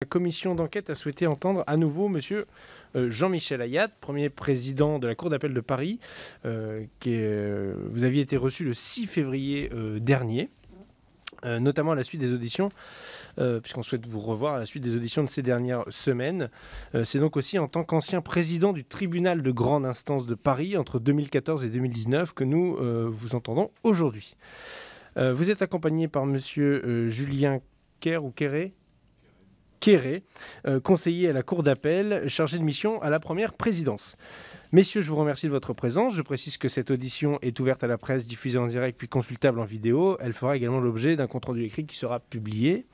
La commission d'enquête a souhaité entendre à nouveau Monsieur Jean-Michel Ayat, premier président de la Cour d'appel de Paris. Euh, qui euh, vous aviez été reçu le 6 février euh, dernier. notamment à la suite des auditions, puisqu'on souhaite vous revoir à la suite des auditions de ces dernières semaines. C'est donc aussi en tant qu'ancien président du tribunal de grande instance de Paris entre 2014 et 2019 que nous vous entendons aujourd'hui. vous êtes accompagné par Monsieur Julien Kerr ou Kerré Quéré, euh, conseiller à la Cour d'appel, chargé de mission à la première présidence. Messieurs, je vous remercie de votre présence. Je précise que cette audition est ouverte à la presse, diffusée en direct puis consultable en vidéo. Elle fera également l'objet d'un compte-rendu écrit qui sera publié.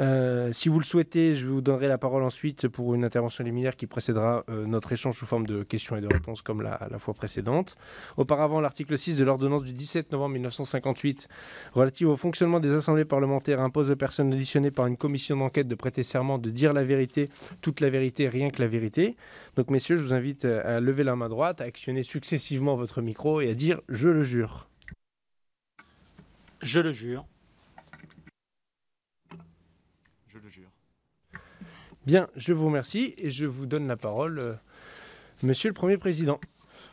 Euh, si vous le souhaitez, je vous donnerai la parole ensuite pour une intervention liminaire qui précédera euh, notre échange sous forme de questions et de réponses comme la, la fois précédente. Auparavant, l'article 6 de l'ordonnance du 17 novembre 1958 relative au fonctionnement des assemblées parlementaires impose aux personnes auditionnées par une commission d'enquête de prêter serment de dire la vérité, toute la vérité, rien que la vérité. Donc messieurs, je vous invite à lever la main droite, à actionner successivement votre micro et à dire je le jure. Je le jure. Bien, je vous remercie et je vous donne la parole, euh, Monsieur le Premier Président.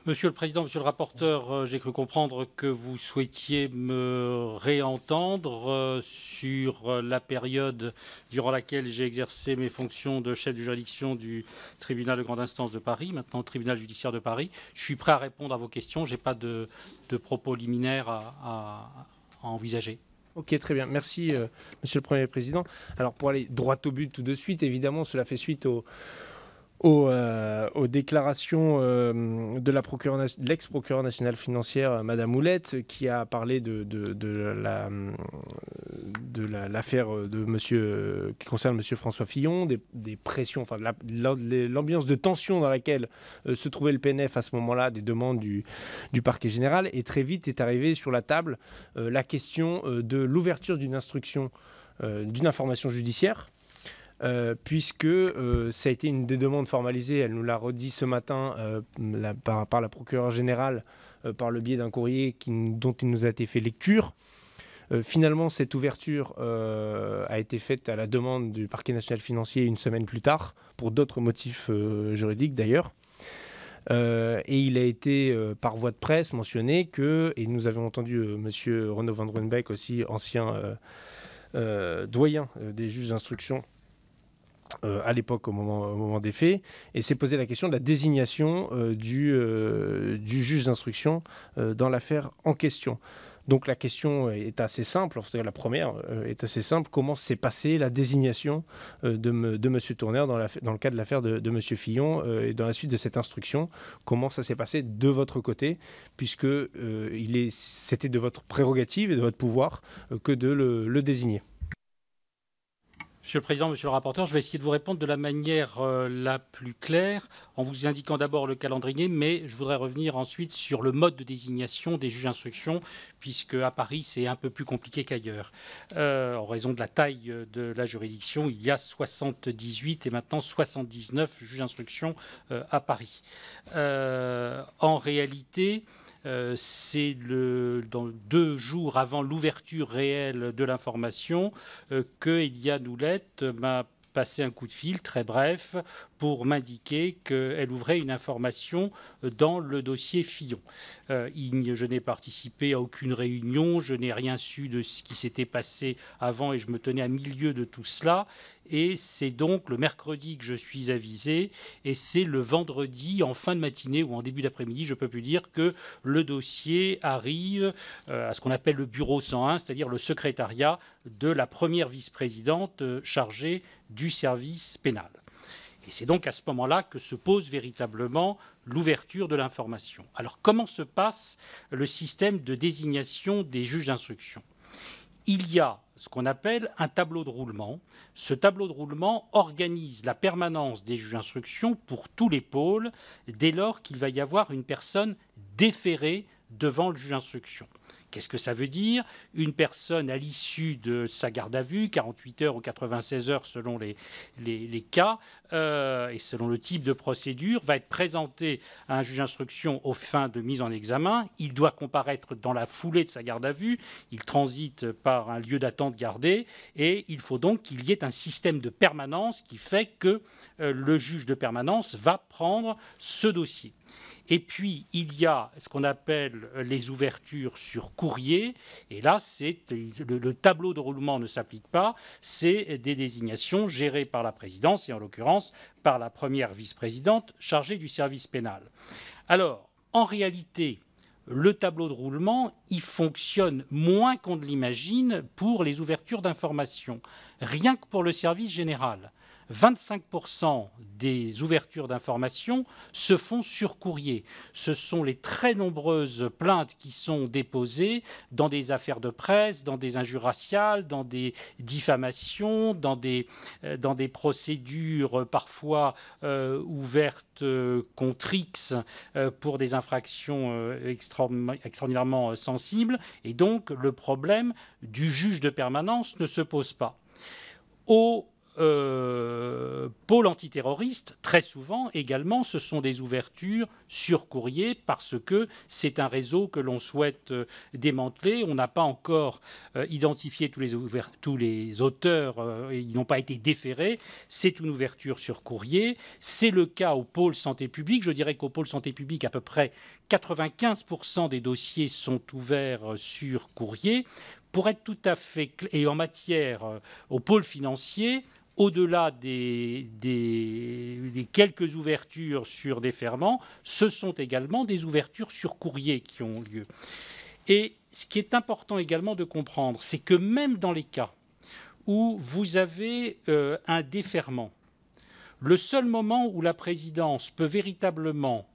Monsieur le Président, Monsieur le rapporteur, euh, j'ai cru comprendre que vous souhaitiez me réentendre euh, sur la période durant laquelle j'ai exercé mes fonctions de chef de juridiction du tribunal de grande instance de Paris, maintenant tribunal judiciaire de Paris. Je suis prêt à répondre à vos questions, je n'ai pas de, propos liminaires à envisager. Ok, très bien. Merci, euh, Monsieur le Premier Président. Alors, pour aller droit au but tout de suite, évidemment, cela fait suite au euh, aux, déclarations euh, de la lex procureur nationale financière, euh, Madame Houlette, qui a parlé de, l'affaire de monsieur, qui concerne Monsieur François Fillon, des, pressions, enfin l'ambiance de tension dans laquelle se trouvait le PNF à ce moment-là, des demandes du, du parquet général, et très vite est arrivée sur la table la question de l'ouverture d'une instruction, d'une information judiciaire euh, puisque euh, ça a été une des demandes formalisées. Elle nous l'a redit ce matin euh, par, la procureure générale par le biais d'un courrier dont il nous a été fait lecture. finalement, cette ouverture a été faite à la demande du parquet national financier une semaine plus tard, pour d'autres motifs juridiques d'ailleurs. et il a été, par voie de presse, mentionné que, et nous avons entendu Monsieur Renaud Van runbeck aussi, ancien doyen des juges d'instruction euh, à l'époque au moment, des faits, et s'est posé la question de la désignation euh, euh, du, juge d'instruction dans l'affaire en question. Donc la question est assez simple, la première est assez simple, comment s'est passée la désignation de, monsieur Tourner dans, le cas de l'affaire de, monsieur M. Fillon et dans la suite de cette instruction, comment ça s'est passé de votre côté, puisque c'était de votre prérogative et de votre pouvoir que de le désigner Monsieur le Président, Monsieur le rapporteur, je vais essayer de vous répondre de la manière euh, la plus claire, en vous indiquant d'abord le calendrier, mais je voudrais revenir ensuite sur le mode de désignation des juges d'instruction, puisque à Paris, c'est un peu plus compliqué qu'ailleurs. Euh, en raison de la taille euh, de la juridiction, il y a 78 et maintenant 79 juges d'instruction à Paris. en réalité, euh, c'est dans deux jours avant l'ouverture réelle de l'information euh, que Eliane m'a passé un coup de fil très bref pour m'indiquer qu'elle ouvrait une information dans le dossier Fillon. Euh, je n'ai participé à aucune réunion, je n'ai rien su de ce qui s'était passé avant et je me tenais à milieu de tout cela et c'est donc le mercredi que je suis avisé, et c'est le vendredi en fin de matinée ou en début d'après-midi, je peux plus dire, que le dossier arrive euh, à ce qu'on appelle le bureau 101, c'est-à-dire le secrétariat de la première vice-présidente euh, chargée du service pénal. Et c'est donc à ce moment-là que se pose véritablement l'ouverture de l'information. Alors comment se passe le système de désignation des juges d'instruction il y a ce qu'on appelle un tableau de roulement. Ce tableau de roulement organise la permanence des juges d'instruction pour tous les pôles dès lors qu'il va y avoir une personne déférée devant le juge d'instruction. Qu'est-ce que ça veut dire Une personne à l'issue de sa garde à vue, 48 heures ou 96 heures selon les, les, cas euh, et selon le type de procédure, va être présentée à un juge d'instruction aux fin de mise en examen. Il doit comparaître dans la foulée de sa garde à vue. Il transite par un lieu d'attente gardé et il faut donc qu'il y ait un système de permanence qui fait que euh, le juge de permanence va prendre ce dossier. Et puis, il y a ce qu'on appelle euh, les ouvertures sur courrier. Et là, c'est le, tableau de roulement ne s'applique pas. C'est des désignations gérées par la présidence et en l'occurrence par la première vice-présidente chargée du service pénal. Alors, en réalité, le tableau de roulement, il fonctionne moins qu'on ne l'imagine pour les ouvertures d'informations, rien que pour le service général. 25% des ouvertures d'informations se font sur courrier. Ce sont les très nombreuses plaintes qui sont déposées dans des affaires de presse, dans des injures raciales, dans des diffamations, dans des, euh, dans des procédures parfois euh, ouvertes contre euh, X pour des infractions extraordinairement sensibles. Et donc, le problème du juge de permanence ne se pose pas. Au euh, pôle antiterroriste, très souvent également, ce sont des ouvertures sur courrier parce que c'est un réseau que l'on souhaite euh, démanteler. On n'a pas encore euh, identifié tous les, tous les auteurs, ils n'ont pas été déférés. C'est une ouverture sur courrier. C'est le cas au pôle santé publique. Je dirais qu'au pôle santé publique, à peu près 95% des dossiers sont ouverts sur courrier. Pour être tout à fait clair, et en matière au pôle financier, au-delà des, quelques ouvertures sur des ferments, ce sont également des ouvertures sur courrier qui ont lieu. Et ce qui est important également de comprendre, c'est que même dans les cas où vous avez euh, un déferment, le seul moment où la présidence peut véritablement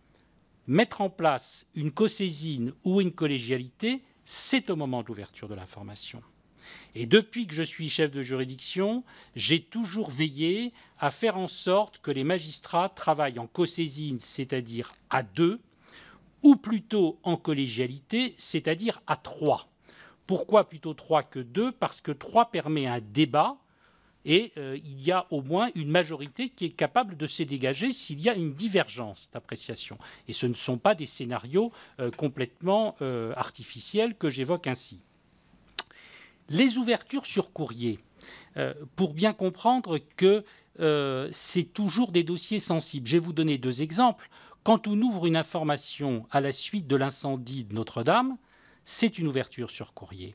mettre en place une cosaisine ou une collégialité, c'est au moment de l'ouverture de l'information. Et depuis que je suis chef de juridiction, j'ai toujours veillé à faire en sorte que les magistrats travaillent en co-saisine, c'est-à-dire à deux, ou plutôt en collégialité, c'est-à-dire à trois. Pourquoi plutôt trois que deux Parce que trois permet un débat et euh, il y a au moins une majorité qui est capable de se dégager s'il y a une divergence d'appréciation. Et ce ne sont pas des scénarios euh, complètement euh, artificiels que j'évoque ainsi. Les ouvertures sur courrier, euh, pour bien comprendre que euh, c'est toujours des dossiers sensibles. Je vais vous donner deux exemples. Quand on ouvre une information à la suite de l'incendie de Notre-Dame, c'est une ouverture sur courrier.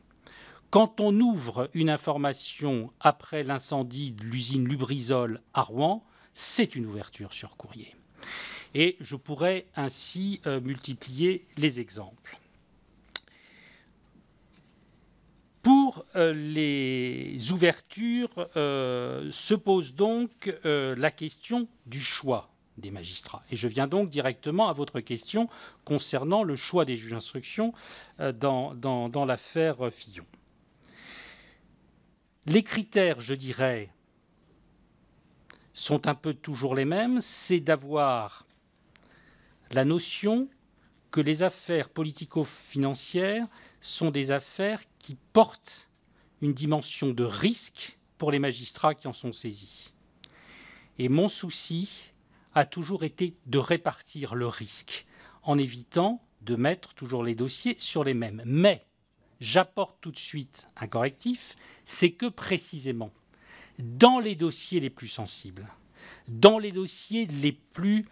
Quand on ouvre une information après l'incendie de l'usine Lubrizol à Rouen, c'est une ouverture sur courrier. Et je pourrais ainsi euh, multiplier les exemples. Pour euh, les ouvertures euh, se posent donc euh, la question du choix des magistrats. Et je viens donc directement à votre question concernant le choix des juges d'instruction dans l'affaire Fillon. Les critères, je dirais, sont un peu toujours les mêmes, c'est d'avoir la notion que les affaires politico-financières sont des affaires qui portent une dimension de risque pour les magistrats qui en sont saisis. Et mon souci a toujours été de répartir le risque en évitant de mettre toujours les dossiers sur les mêmes. Mais j'apporte tout de suite un correctif, c'est que précisément, dans les dossiers les plus sensibles, dans les dossiers les plus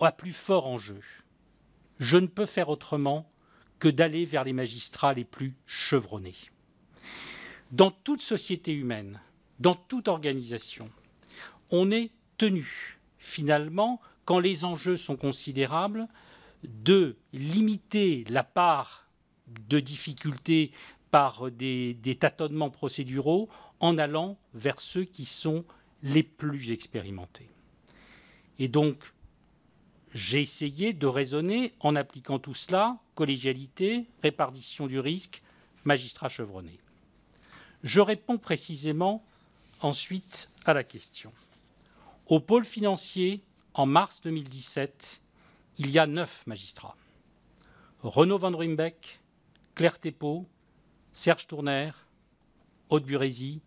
à, plus fort enjeu, je ne peux faire autrement que d'aller vers les magistrats les plus chevronnés. Dans toute société humaine, dans toute organisation, on est tenu, finalement, quand les enjeux sont considérables, de limiter la part de difficultés par des, tâtonnements procéduraux en allant vers ceux qui sont les plus expérimentés. Et donc, j'ai essayé de raisonner en appliquant tout cela, collégialité, répartition du risque, magistrat chevronné. Je réponds précisément ensuite à la question. Au pôle financier, en mars 2017, il y a neuf magistrats. Renaud Van Ruimbeck, Claire Thépeau, Serge Tournaire, Aude Burezi,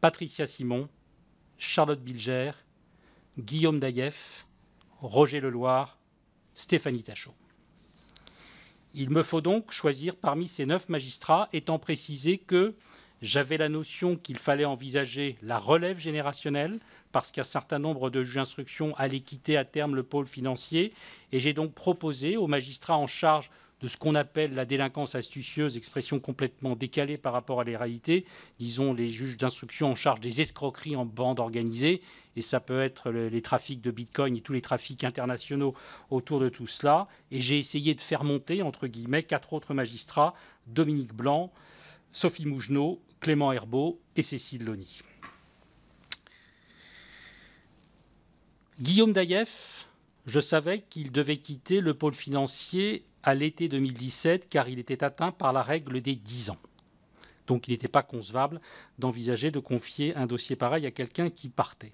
Patricia Simon, Charlotte Bilger, Guillaume Daïef, Roger Leloir, Stéphanie Tachot. Il me faut donc choisir parmi ces neuf magistrats, étant précisé que j'avais la notion qu'il fallait envisager la relève générationnelle, parce qu'un certain nombre de juges d'instruction allaient quitter à terme le pôle financier. Et j'ai donc proposé aux magistrats en charge de ce qu'on appelle la délinquance astucieuse, expression complètement décalée par rapport à les réalités, disons les juges d'instruction en charge des escroqueries en bande organisée, et ça peut être les trafics de Bitcoin et tous les trafics internationaux autour de tout cela. Et j'ai essayé de faire monter, entre guillemets, quatre autres magistrats, Dominique Blanc, Sophie Mougenot, Clément Herbeau et Cécile Loni. Guillaume Daïef, je savais qu'il devait quitter le pôle financier à l'été 2017 car il était atteint par la règle des 10 ans. Donc il n'était pas concevable d'envisager de confier un dossier pareil à quelqu'un qui partait.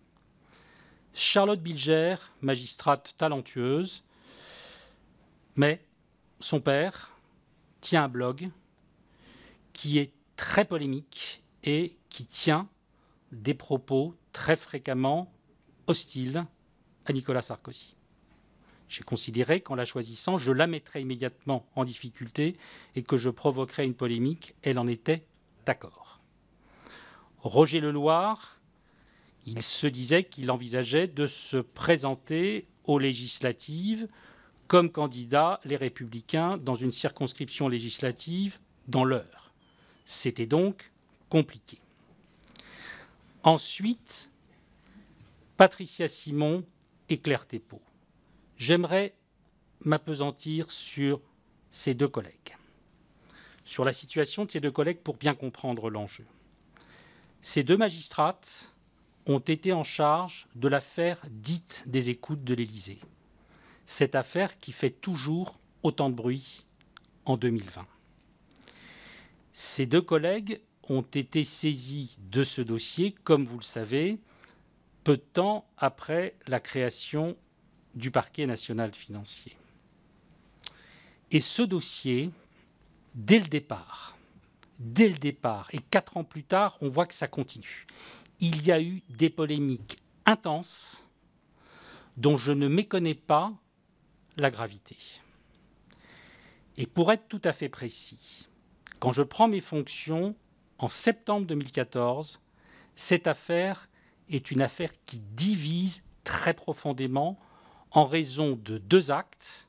Charlotte Bilger, magistrate talentueuse, mais son père tient un blog qui est très polémique et qui tient des propos très fréquemment hostiles à Nicolas Sarkozy. J'ai considéré qu'en la choisissant, je la mettrais immédiatement en difficulté et que je provoquerais une polémique. Elle en était d'accord. Roger Leloir, il se disait qu'il envisageait de se présenter aux législatives comme candidat les républicains dans une circonscription législative dans l'heure. C'était donc compliqué. Ensuite, Patricia Simon et Claire Thépeau. J'aimerais m'apesantir sur ces deux collègues, sur la situation de ces deux collègues pour bien comprendre l'enjeu. Ces deux magistrates ont été en charge de l'affaire dite des écoutes de l'Élysée, cette affaire qui fait toujours autant de bruit en 2020. Ces deux collègues ont été saisis de ce dossier, comme vous le savez, peu de temps après la création du parquet national financier. Et ce dossier, dès le départ, dès le départ, et quatre ans plus tard, on voit que ça continue. Il y a eu des polémiques intenses dont je ne méconnais pas la gravité. Et pour être tout à fait précis, quand je prends mes fonctions en septembre 2014, cette affaire est une affaire qui divise très profondément en raison de deux actes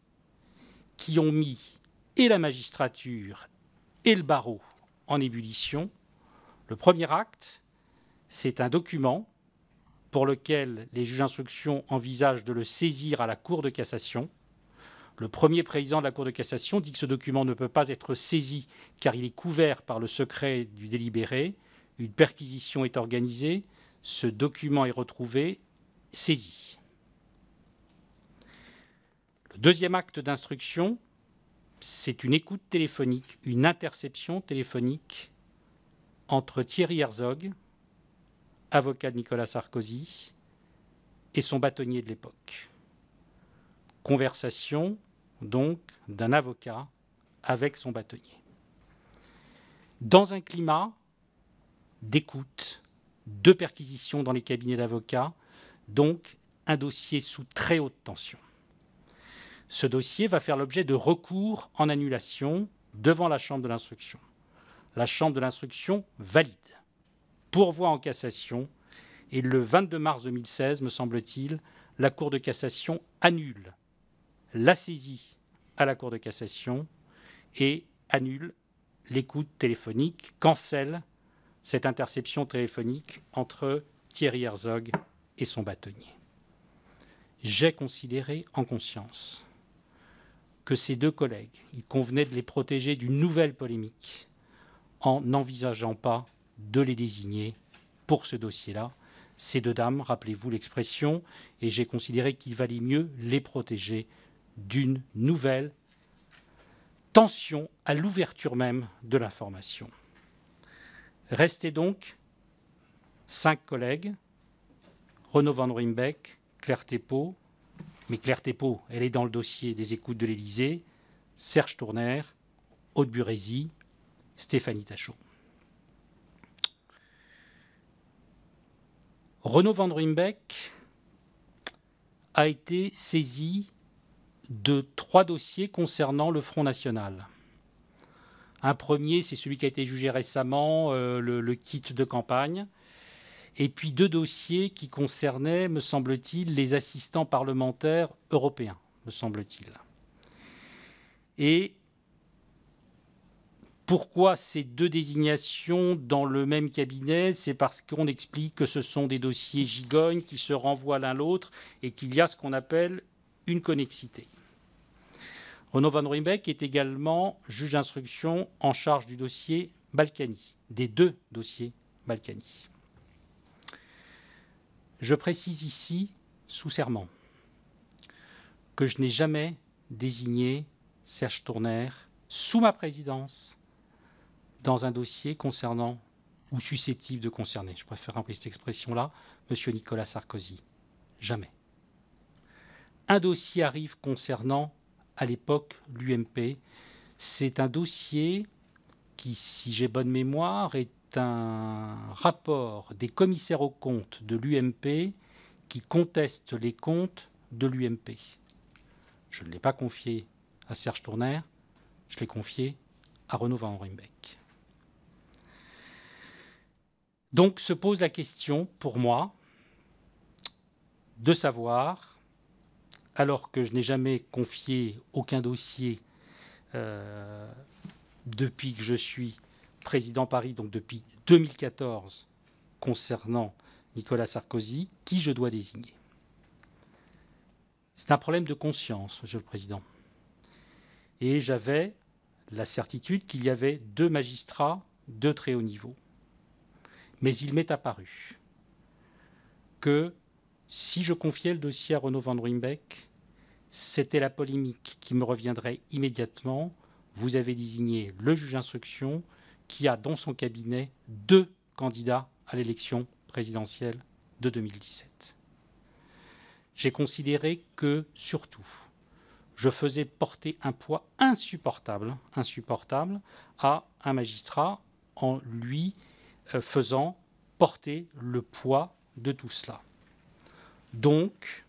qui ont mis et la magistrature et le barreau en ébullition. Le premier acte, c'est un document pour lequel les juges d'instruction envisagent de le saisir à la Cour de cassation. Le premier président de la Cour de cassation dit que ce document ne peut pas être saisi car il est couvert par le secret du délibéré. Une perquisition est organisée. Ce document est retrouvé, saisi. Le deuxième acte d'instruction, c'est une écoute téléphonique, une interception téléphonique entre Thierry Herzog, avocat de Nicolas Sarkozy, et son bâtonnier de l'époque. Conversation donc d'un avocat avec son bâtonnier. Dans un climat d'écoute, de perquisition dans les cabinets d'avocats, donc un dossier sous très haute tension. Ce dossier va faire l'objet de recours en annulation devant la Chambre de l'instruction. La Chambre de l'instruction valide, pourvoi en cassation, et le 22 mars 2016, me semble-t-il, la Cour de cassation annule la saisie à la Cour de cassation et annule l'écoute téléphonique, cancelle cette interception téléphonique entre Thierry Herzog et son bâtonnier. J'ai considéré en conscience que ces deux collègues, il convenait de les protéger d'une nouvelle polémique en n'envisageant pas de les désigner pour ce dossier-là. Ces deux dames, rappelez-vous l'expression, et j'ai considéré qu'il valait mieux les protéger d'une nouvelle tension à l'ouverture même de l'information. restez donc cinq collègues, Renaud Van Rimbeck, Claire Thépeau, mais Claire Thépeau, elle est dans le dossier des écoutes de l'Élysée, Serge Tourner, Aude Burezi Stéphanie Tachot. Renaud Van a été saisi de trois dossiers concernant le Front National. Un premier, c'est celui qui a été jugé récemment, euh, le, le, kit de campagne. Et puis deux dossiers qui concernaient, me semble-t-il, les assistants parlementaires européens, me semble-t-il. Et pourquoi ces deux désignations dans le même cabinet C'est parce qu'on explique que ce sont des dossiers gigognes qui se renvoient l'un l'autre et qu'il y a ce qu'on appelle une connexité. Renaud Van est également juge d'instruction en charge du dossier Balkany, des deux dossiers Balkany. Je précise ici, sous serment, que je n'ai jamais désigné Serge Tourner sous ma présidence dans un dossier concernant ou susceptible de concerner, je préfère employer cette expression-là, M. Nicolas Sarkozy. Jamais. Un dossier arrive concernant à l'époque l'UMP. C'est un dossier qui, si j'ai bonne mémoire, est un rapport des commissaires aux comptes de l'UMP qui conteste les comptes de l'UMP. Je ne l'ai pas confié à Serge Tourner, je l'ai confié à Renaud Van Rimbeck. Donc se pose la question, pour moi, de savoir alors que je n'ai jamais confié aucun dossier euh, depuis que je suis président Paris, donc depuis 2014, concernant Nicolas Sarkozy, qui je dois désigner. C'est un problème de conscience, Monsieur le Président. Et j'avais la certitude qu'il y avait deux magistrats de très haut niveau. Mais il m'est apparu que si je confiais le dossier à Renaud Van Ruymbeek, c'était la polémique qui me reviendrait immédiatement. Vous avez désigné le juge d'instruction qui a dans son cabinet deux candidats à l'élection présidentielle de 2017. J'ai considéré que, surtout, je faisais porter un poids insupportable, insupportable à un magistrat en lui euh, faisant porter le poids de tout cela. Donc,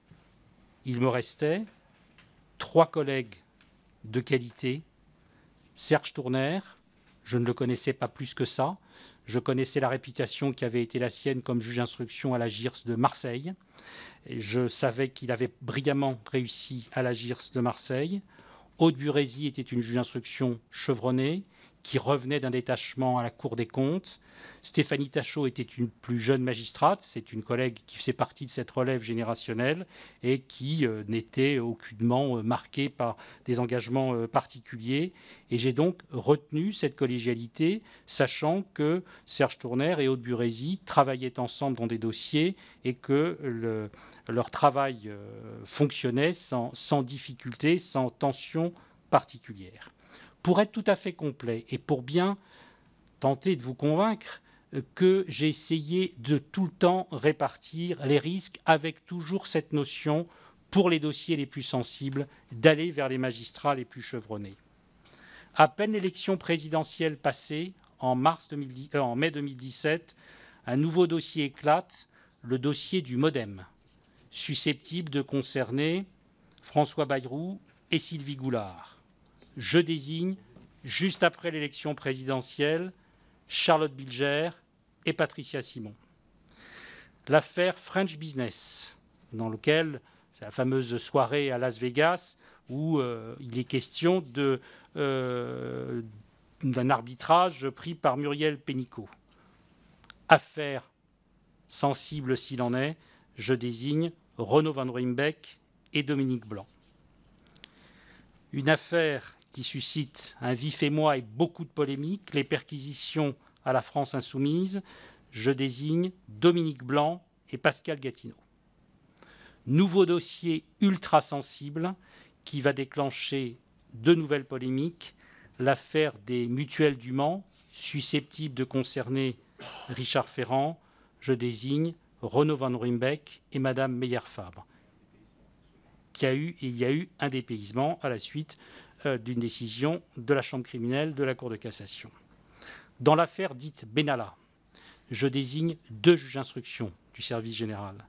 il me restait trois collègues de qualité. Serge Tournaire, je ne le connaissais pas plus que ça. Je connaissais la réputation qui avait été la sienne comme juge d'instruction à la GIRS de Marseille. Et je savais qu'il avait brillamment réussi à la GIRS de Marseille. Aude Burezi était une juge d'instruction chevronnée qui revenait d'un détachement à la Cour des comptes. Stéphanie Tachot était une plus jeune magistrate, c'est une collègue qui faisait partie de cette relève générationnelle et qui euh, n'était aucunement euh, marquée par des engagements euh, particuliers. Et j'ai donc retenu cette collégialité, sachant que Serge Tournaire et Aude Burezi travaillaient ensemble dans des dossiers et que leur travail fonctionnait sans, sans difficulté, sans tension particulière. Pour être tout à fait complet et pour bien tenter de vous convaincre euh, que j'ai essayé de tout le temps répartir les risques avec toujours cette notion, pour les dossiers les plus sensibles, d'aller vers les magistrats les plus chevronnés. À peine l'élection présidentielle passée, en, mars 2010, euh, en mai 2017, un nouveau dossier éclate, le dossier du Modem, susceptible de concerner François Bayrou et Sylvie Goulard je désigne, juste après l'élection présidentielle, Charlotte Bilger et Patricia Simon. L'affaire French Business, dans lequel c'est la fameuse soirée à Las Vegas où euh, il est question euh, d'un arbitrage pris par Muriel Pénicaud. Affaire sensible s'il en est, je désigne Renaud Van Rimbeck et Dominique Blanc. Une affaire qui suscite un vif émoi et beaucoup de polémiques, les perquisitions à la France insoumise, je désigne Dominique Blanc et Pascal Gatineau. Nouveau dossier ultra sensible qui va déclencher de nouvelles polémiques, l'affaire des mutuelles du Mans, susceptible de concerner Richard Ferrand, je désigne Renaud Van Ruymbeck et Madame Meyer-Fabre. Qui a eu, il y a eu un dépaysement à la suite euh, d'une décision de la Chambre criminelle de la Cour de cassation. Dans l'affaire dite Benalla, je désigne deux juges d'instruction du service général.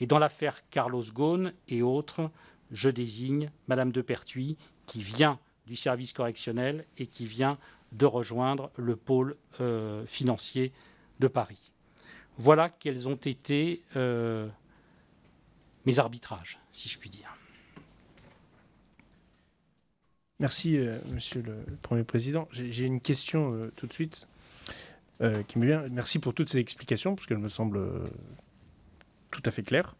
Et dans l'affaire Carlos Ghosn et autres, je désigne Madame de Pertuis, qui vient du service correctionnel et qui vient de rejoindre le pôle euh, financier de Paris. Voilà quels ont été euh, mes arbitrages, si je puis dire. Merci, euh, monsieur le Premier Président. J'ai une question euh, tout de suite euh, qui me vient. Merci pour toutes ces explications, parce qu'elles me semblent tout à fait claires.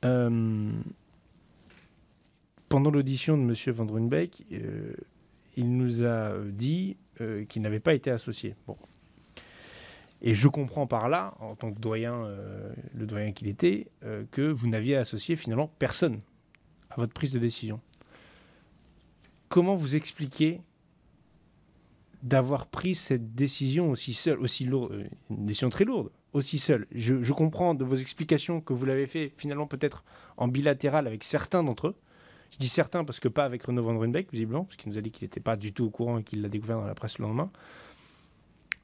pendant l'audition de monsieur Van Drunbeek, il nous a dit qu'il n'avait pas été associé. Bon. Et je comprends par là, en tant que doyen, le doyen qu'il était, que vous n'aviez associé finalement personne à votre prise de décision comment vous expliquez d'avoir pris cette décision aussi seule, aussi lourde, euh, une décision très lourde, aussi seule je, comprends de vos explications que vous l'avez fait finalement peut-être en bilatéral avec certains d'entre eux. Je dis certains parce que pas avec Renaud Van Runbeck, visiblement, parce qu'il nous a dit qu'il n'était pas du tout au courant et qu'il l'a découvert dans la presse le lendemain.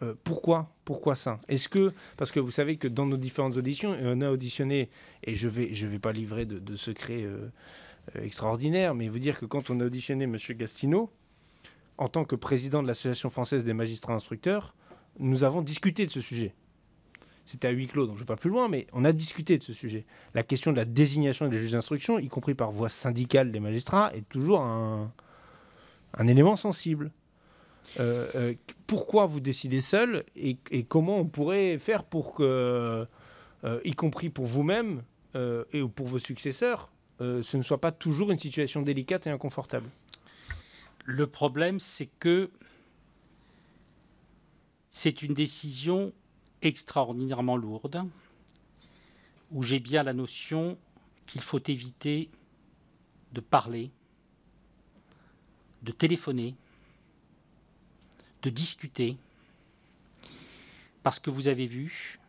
Euh, pourquoi Pourquoi ça Est-ce que parce que vous savez que dans nos différentes auditions, on a auditionné et je vais je vais pas livrer de, secrets... Euh, euh, extraordinaire, mais vous dire que quand on a auditionné M. Gastineau, en tant que président de l'Association française des magistrats instructeurs, nous avons discuté de ce sujet. C'était à huis clos, donc je ne vais pas plus loin, mais on a discuté de ce sujet. La question de la désignation des juges d'instruction, y compris par voie syndicale des magistrats, est toujours un, élément sensible. Euh, euh, pourquoi vous décidez seul et, comment on pourrait faire pour que, y compris pour vous-même et pour vos successeurs, euh, ce ne soit pas toujours une situation délicate et inconfortable Le problème, c'est que c'est une décision extraordinairement lourde, où j'ai bien la notion qu'il faut éviter de parler, de téléphoner, de discuter, parce que vous avez vu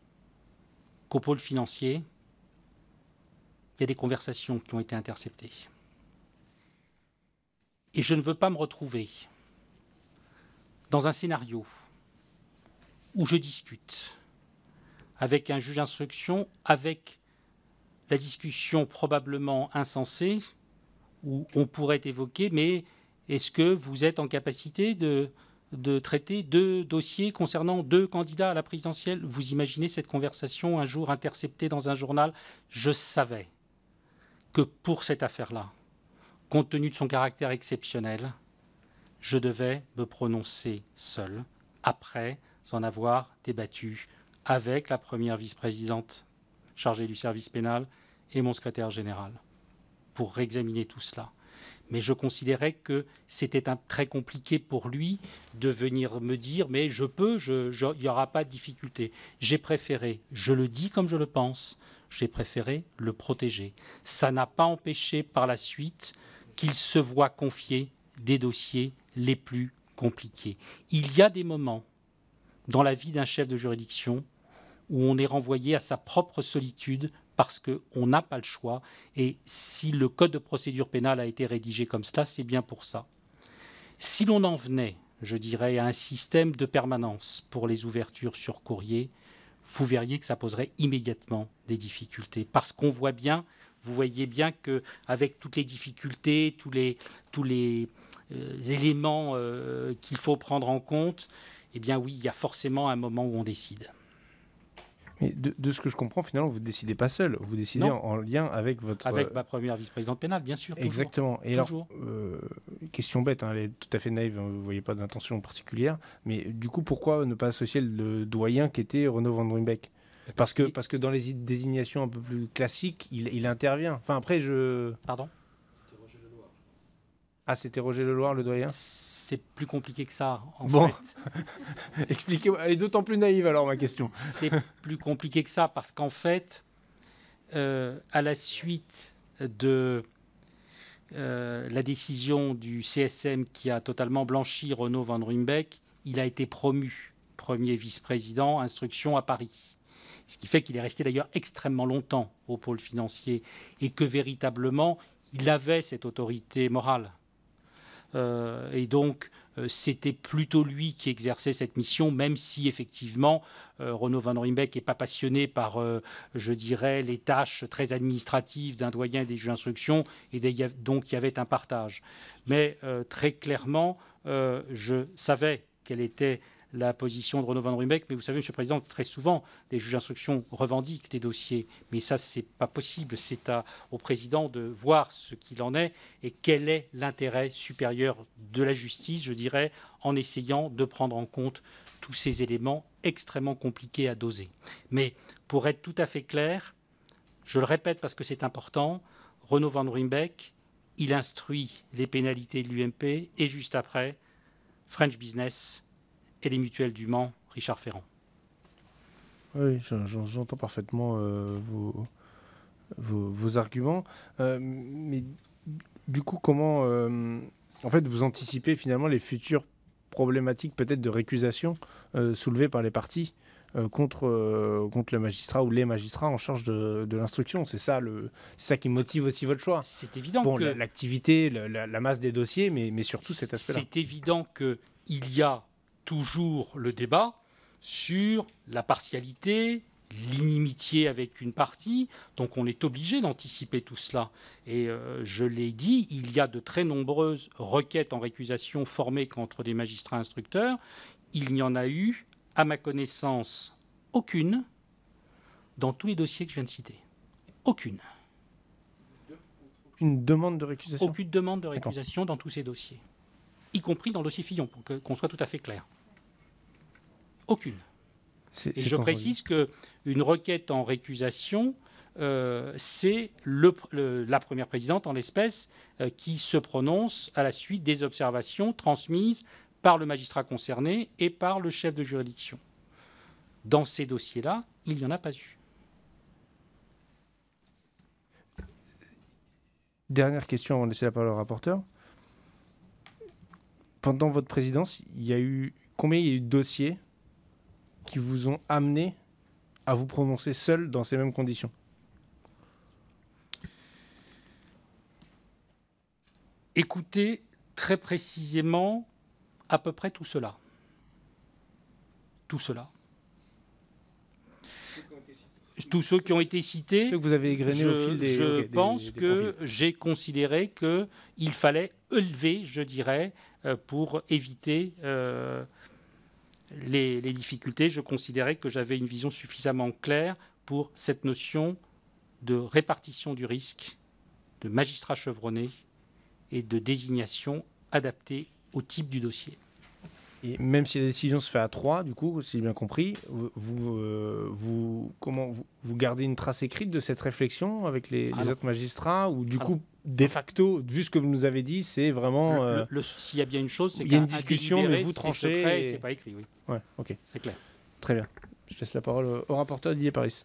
qu'au pôle financier, il y a des conversations qui ont été interceptées. Et je ne veux pas me retrouver dans un scénario où je discute avec un juge d'instruction, avec la discussion probablement insensée, où on pourrait évoquer, mais est-ce que vous êtes en capacité de, de traiter deux dossiers concernant deux candidats à la présidentielle Vous imaginez cette conversation un jour interceptée dans un journal Je savais que pour cette affaire-là, compte tenu de son caractère exceptionnel, je devais me prononcer seul, après en avoir débattu avec la première vice-présidente chargée du service pénal et mon secrétaire général pour réexaminer tout cela. Mais je considérais que c'était très compliqué pour lui de venir me dire mais je peux, il n'y aura pas de difficulté. J'ai préféré, je le dis comme je le pense, j'ai préféré le protéger. Ça n'a pas empêché par la suite qu'il se voit confier des dossiers les plus compliqués. Il y a des moments dans la vie d'un chef de juridiction où on est renvoyé à sa propre solitude parce qu'on n'a pas le choix. Et si le Code de procédure pénale a été rédigé comme cela, c'est bien pour ça. Si l'on en venait, je dirais, à un système de permanence pour les ouvertures sur courrier, vous verriez que ça poserait immédiatement des difficultés. Parce qu'on voit bien, vous voyez bien que avec toutes les difficultés, tous les, tous les euh, éléments euh, qu'il faut prendre en compte, eh bien oui, il y a forcément un moment où on décide. Mais de, ce que je comprends, finalement, vous ne décidez pas seul. Vous décidez en, lien avec votre. Avec euh, ma première vice-présidente pénale, bien sûr. Exactement. Et alors, euh, question bête, hein, elle est tout à fait naïve, hein, vous ne voyez pas d'intention particulière. Mais du coup, pourquoi ne pas associer le doyen qui était Renaud Van Drumbeck parce, que, parce que dans les désignations un peu plus classiques, il, intervient. Enfin, après, je. Pardon Ah, c'était Roger Leloir, le doyen c'est plus compliqué que ça, en bon. fait. Expliquez-moi, elle est d'autant plus naïve alors ma question. c'est plus compliqué que ça, parce qu'en fait, euh, à la suite de euh, la décision du CSM qui a totalement blanchi Renaud Van il a été promu premier vice-président instruction à Paris. Ce qui fait qu'il est resté d'ailleurs extrêmement longtemps au pôle financier et que véritablement, il avait cette autorité morale euh, et donc, euh, c'était plutôt lui qui exerçait cette mission, même si effectivement euh, Renaud Van Rimbeck n'est pas passionné par, je dirais, les tâches très administratives d'un doyen et des juges d'instruction, et donc il y avait un partage. Mais très clairement, je savais quelle était la position de Renaud Van Rumbeck. Mais vous savez, Monsieur le Président, très souvent, des juges d'instruction revendiquent des dossiers. Mais ça, c'est pas possible. C'est au Président de voir ce qu'il en est et quel est l'intérêt supérieur de la justice, je dirais, en essayant de prendre en compte tous ces éléments extrêmement compliqués à doser. Mais pour être tout à fait clair, je le répète parce que c'est important, Renaud Van Rumbeck, il instruit les pénalités de l'UMP et juste après, French Business et les mutuelles du Mans, Richard Ferrand. Oui, j'entends parfaitement euh, vos, arguments. Euh, mais du coup, comment euh, en fait vous anticipez finalement les futures problématiques peut-être de récusation soulevées par les partis contre, contre le magistrat ou les magistrats en charge de, l'instruction. C'est ça, ça qui motive aussi votre choix. C'est évident bon, L'activité, la, masse des dossiers, mais, mais surtout cet aspect-là. C'est évident qu'il y a toujours le débat sur la partialité, l'inimitié avec une partie. Donc on est obligé d'anticiper tout cela. Et euh, je l'ai dit, il y a de très nombreuses requêtes en récusation formées contre des magistrats instructeurs. Il n'y en a eu, à ma connaissance, aucune dans tous les dossiers que je viens de citer. Aucune. Aucune demande de récusation Aucune demande de récusation dans tous ces dossiers y compris dans le dossier Fillon, pour qu'on soit tout à fait clair. Aucune. je précise qu'une requête en récusation, euh, c'est la première présidente, en l'espèce, euh, qui se prononce à la suite des observations transmises par le magistrat concerné et par le chef de juridiction. Dans ces dossiers-là, il n'y en a pas eu. Dernière question avant de laisser la parole au rapporteur pendant votre présidence, il y a eu combien il y a eu de dossiers qui vous ont amené à vous prononcer seul dans ces mêmes conditions Écoutez très précisément à peu près tout cela. Tout cela. Tous ceux qui ont été cités, que vous avez égrené je, au fil des, je pense que j'ai considéré qu'il fallait élever, je dirais, euh, pour éviter euh, les, difficultés. Je considérais que j'avais une vision suffisamment claire pour cette notion de répartition du risque, de magistrat chevronné et de désignation adaptée au type du dossier. Et même si la décision se fait à trois, du coup, si bien compris, vous, vous, euh, comment, vous, gardez une trace écrite de cette réflexion avec les, autres magistrats Ou du coup, de facto, vu ce que vous nous avez dit, c'est vraiment. Euh, s'il y a bien une chose, c'est qu'il y a une discussion, mais vous tranchez. C'est et... c'est pas écrit, oui. Ouais, ok. C'est clair. Très bien. Je laisse la parole au rapporteur Didier Paris.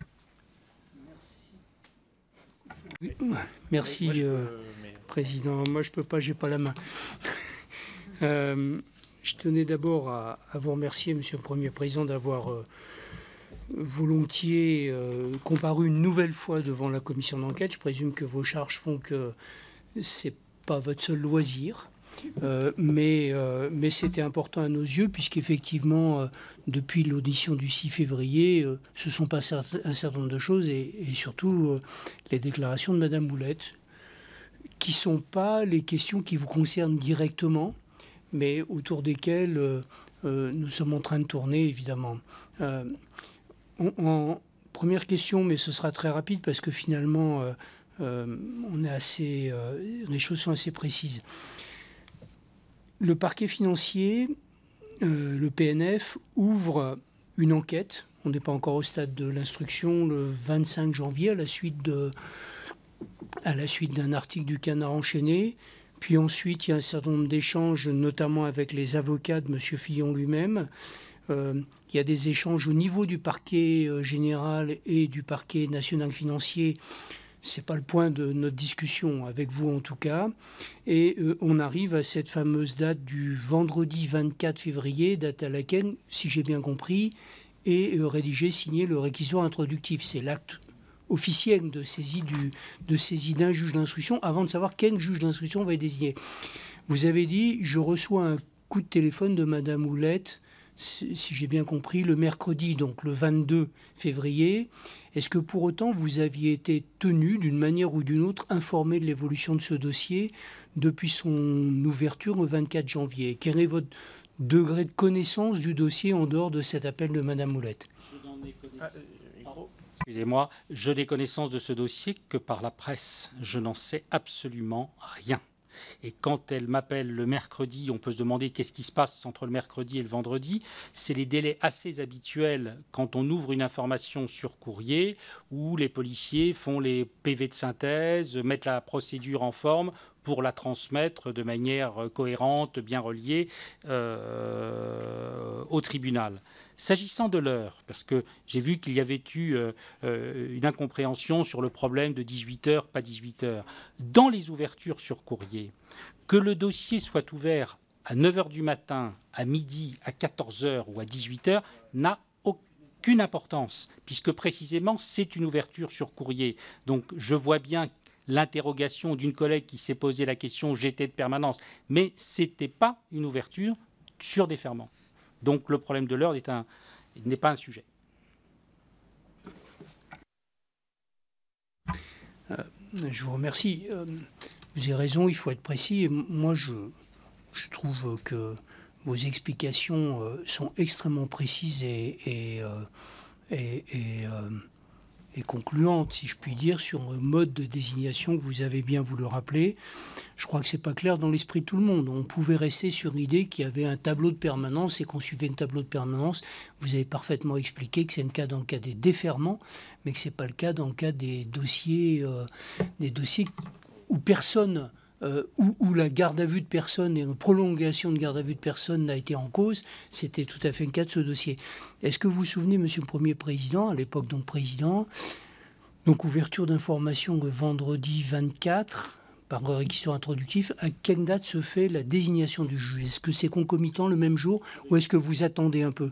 Merci. Merci, euh, Président. Moi, je peux pas, j'ai pas la main. Je tenais d'abord à, vous remercier, Monsieur le Premier Président, d'avoir euh, volontiers euh, comparu une nouvelle fois devant la commission d'enquête. Je présume que vos charges font que ce n'est pas votre seul loisir. Euh, mais, c'était important à nos yeux, puisqu'effectivement, depuis l'audition du 6 février, ce sont pas un certain nombre de choses, et, et surtout les déclarations de Madame Boulette, qui sont pas les questions qui vous concernent directement, mais autour desquels euh, euh, nous sommes en train de tourner, évidemment. Euh, première question, mais ce sera très rapide parce que finalement, on est assez, les choses sont assez précises. Le parquet financier, le PNF, ouvre une enquête. On n'est pas encore au stade de l'instruction le 25 janvier à la suite à la suite d'un article du Canard enchaîné puis ensuite, il y a un certain nombre d'échanges, notamment avec les avocats de M. Fillon lui-même. Euh, il y a des échanges au niveau du parquet euh, général et du parquet national financier. Ce n'est pas le point de notre discussion, avec vous en tout cas. Et euh, on arrive à cette fameuse date du vendredi 24 février, date à laquelle, si j'ai bien compris, est rédigé, signé le réquisitoire introductif. C'est l'acte officielle de saisie d'un juge d'instruction avant de savoir quel juge d'instruction va être désigné. Vous avez dit, je reçois un coup de téléphone de Madame Houlette, si j'ai bien compris, le mercredi, donc le 22 février. Est-ce que pour autant vous aviez été tenu d'une manière ou d'une autre informé de l'évolution de ce dossier depuis son ouverture le 24 janvier Quel est votre degré de connaissance du dossier en dehors de cet appel de Madame Houlette Excusez-moi, je n'ai connaissance de ce dossier que par la presse. Je n'en sais absolument rien. Et quand elle m'appelle le mercredi, on peut se demander qu'est-ce qui se passe entre le mercredi et le vendredi. C'est les délais assez habituels quand on ouvre une information sur courrier où les policiers font les PV de synthèse, mettent la procédure en forme pour la transmettre de manière cohérente, bien reliée euh, au tribunal. S'agissant de l'heure, parce que j'ai vu qu'il y avait eu euh, euh, une incompréhension sur le problème de 18 h pas 18 h dans les ouvertures sur courrier, que le dossier soit ouvert à 9 h du matin, à midi, à 14 h ou à 18 h n'a aucune importance, puisque précisément c'est une ouverture sur courrier. Donc je vois bien l'interrogation d'une collègue qui s'est posé la question j'étais de permanence, mais ce n'était pas une ouverture sur des ferments. Donc le problème de l'ordre n'est pas un sujet. Euh, je vous remercie. vous euh, avez raison, il faut être précis. moi, je, trouve que vos explications euh, sont extrêmement précises et, et, et et concluante, si je puis dire, sur le mode de désignation que vous avez bien voulu rappeler. Je crois que c'est pas clair dans l'esprit de tout le monde. On pouvait rester sur l'idée qu'il y avait un tableau de permanence et qu'on suivait un tableau de permanence. Vous avez parfaitement expliqué que c'est le cas dans le cas des déferments, mais que c'est pas le cas dans le cas des dossiers, euh, des dossiers où personne euh, où, la garde à vue de personne et une prolongation de garde à vue de personne n'a été en cause, c'était tout à fait le cas de ce dossier. Est-ce que vous vous souvenez, Monsieur le Premier Président, à l'époque donc président, donc ouverture d'information le vendredi 24 par réquisition introductif, à quelle date se fait la désignation du juge Est-ce que c'est concomitant le même jour ou est-ce que vous attendez un peu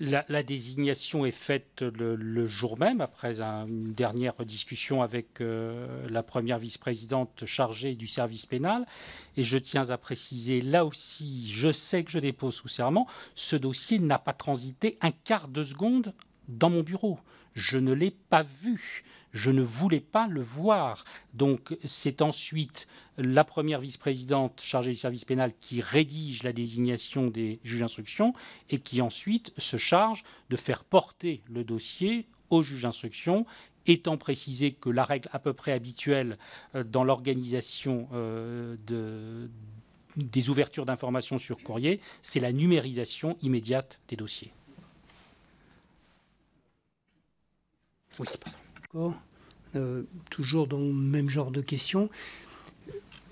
la, désignation est faite le, jour même, après une dernière discussion avec euh, la première vice-présidente chargée du service pénal. Et je tiens à préciser, là aussi, je sais que je dépose sous serment, ce dossier n'a pas transité un quart de seconde dans mon bureau. Je ne l'ai pas vu je ne voulais pas le voir. Donc c'est ensuite la première vice-présidente chargée du service pénal qui rédige la désignation des juges d'instruction et qui ensuite se charge de faire porter le dossier au juge d'instruction étant précisé que la règle à peu près habituelle euh, dans l'organisation euh, des ouvertures d'informations sur courrier, c'est la numérisation immédiate des dossiers. Oui, euh, toujours dans le même genre de questions.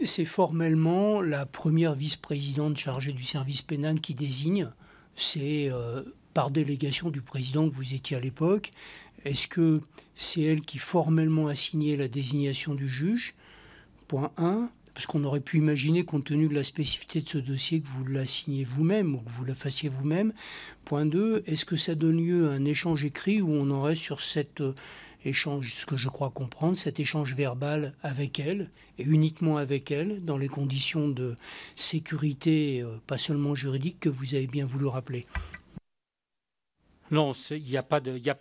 C'est formellement la première vice-présidente chargée du service pénal qui désigne. C'est euh, par délégation du président que vous étiez à l'époque. Est-ce que c'est elle qui formellement a signé la désignation du juge Point 1. Parce qu'on aurait pu imaginer, compte tenu de la spécificité de ce dossier, que vous la vous-même ou que vous la fassiez vous-même. Point 2. Est-ce que ça donne lieu à un échange écrit où on aurait sur cette euh, échange, ce que je crois comprendre, cet échange verbal avec elle, et uniquement avec elle, dans les conditions de sécurité, euh, pas seulement juridique, que vous avez bien voulu rappeler. Non, il n'y a pas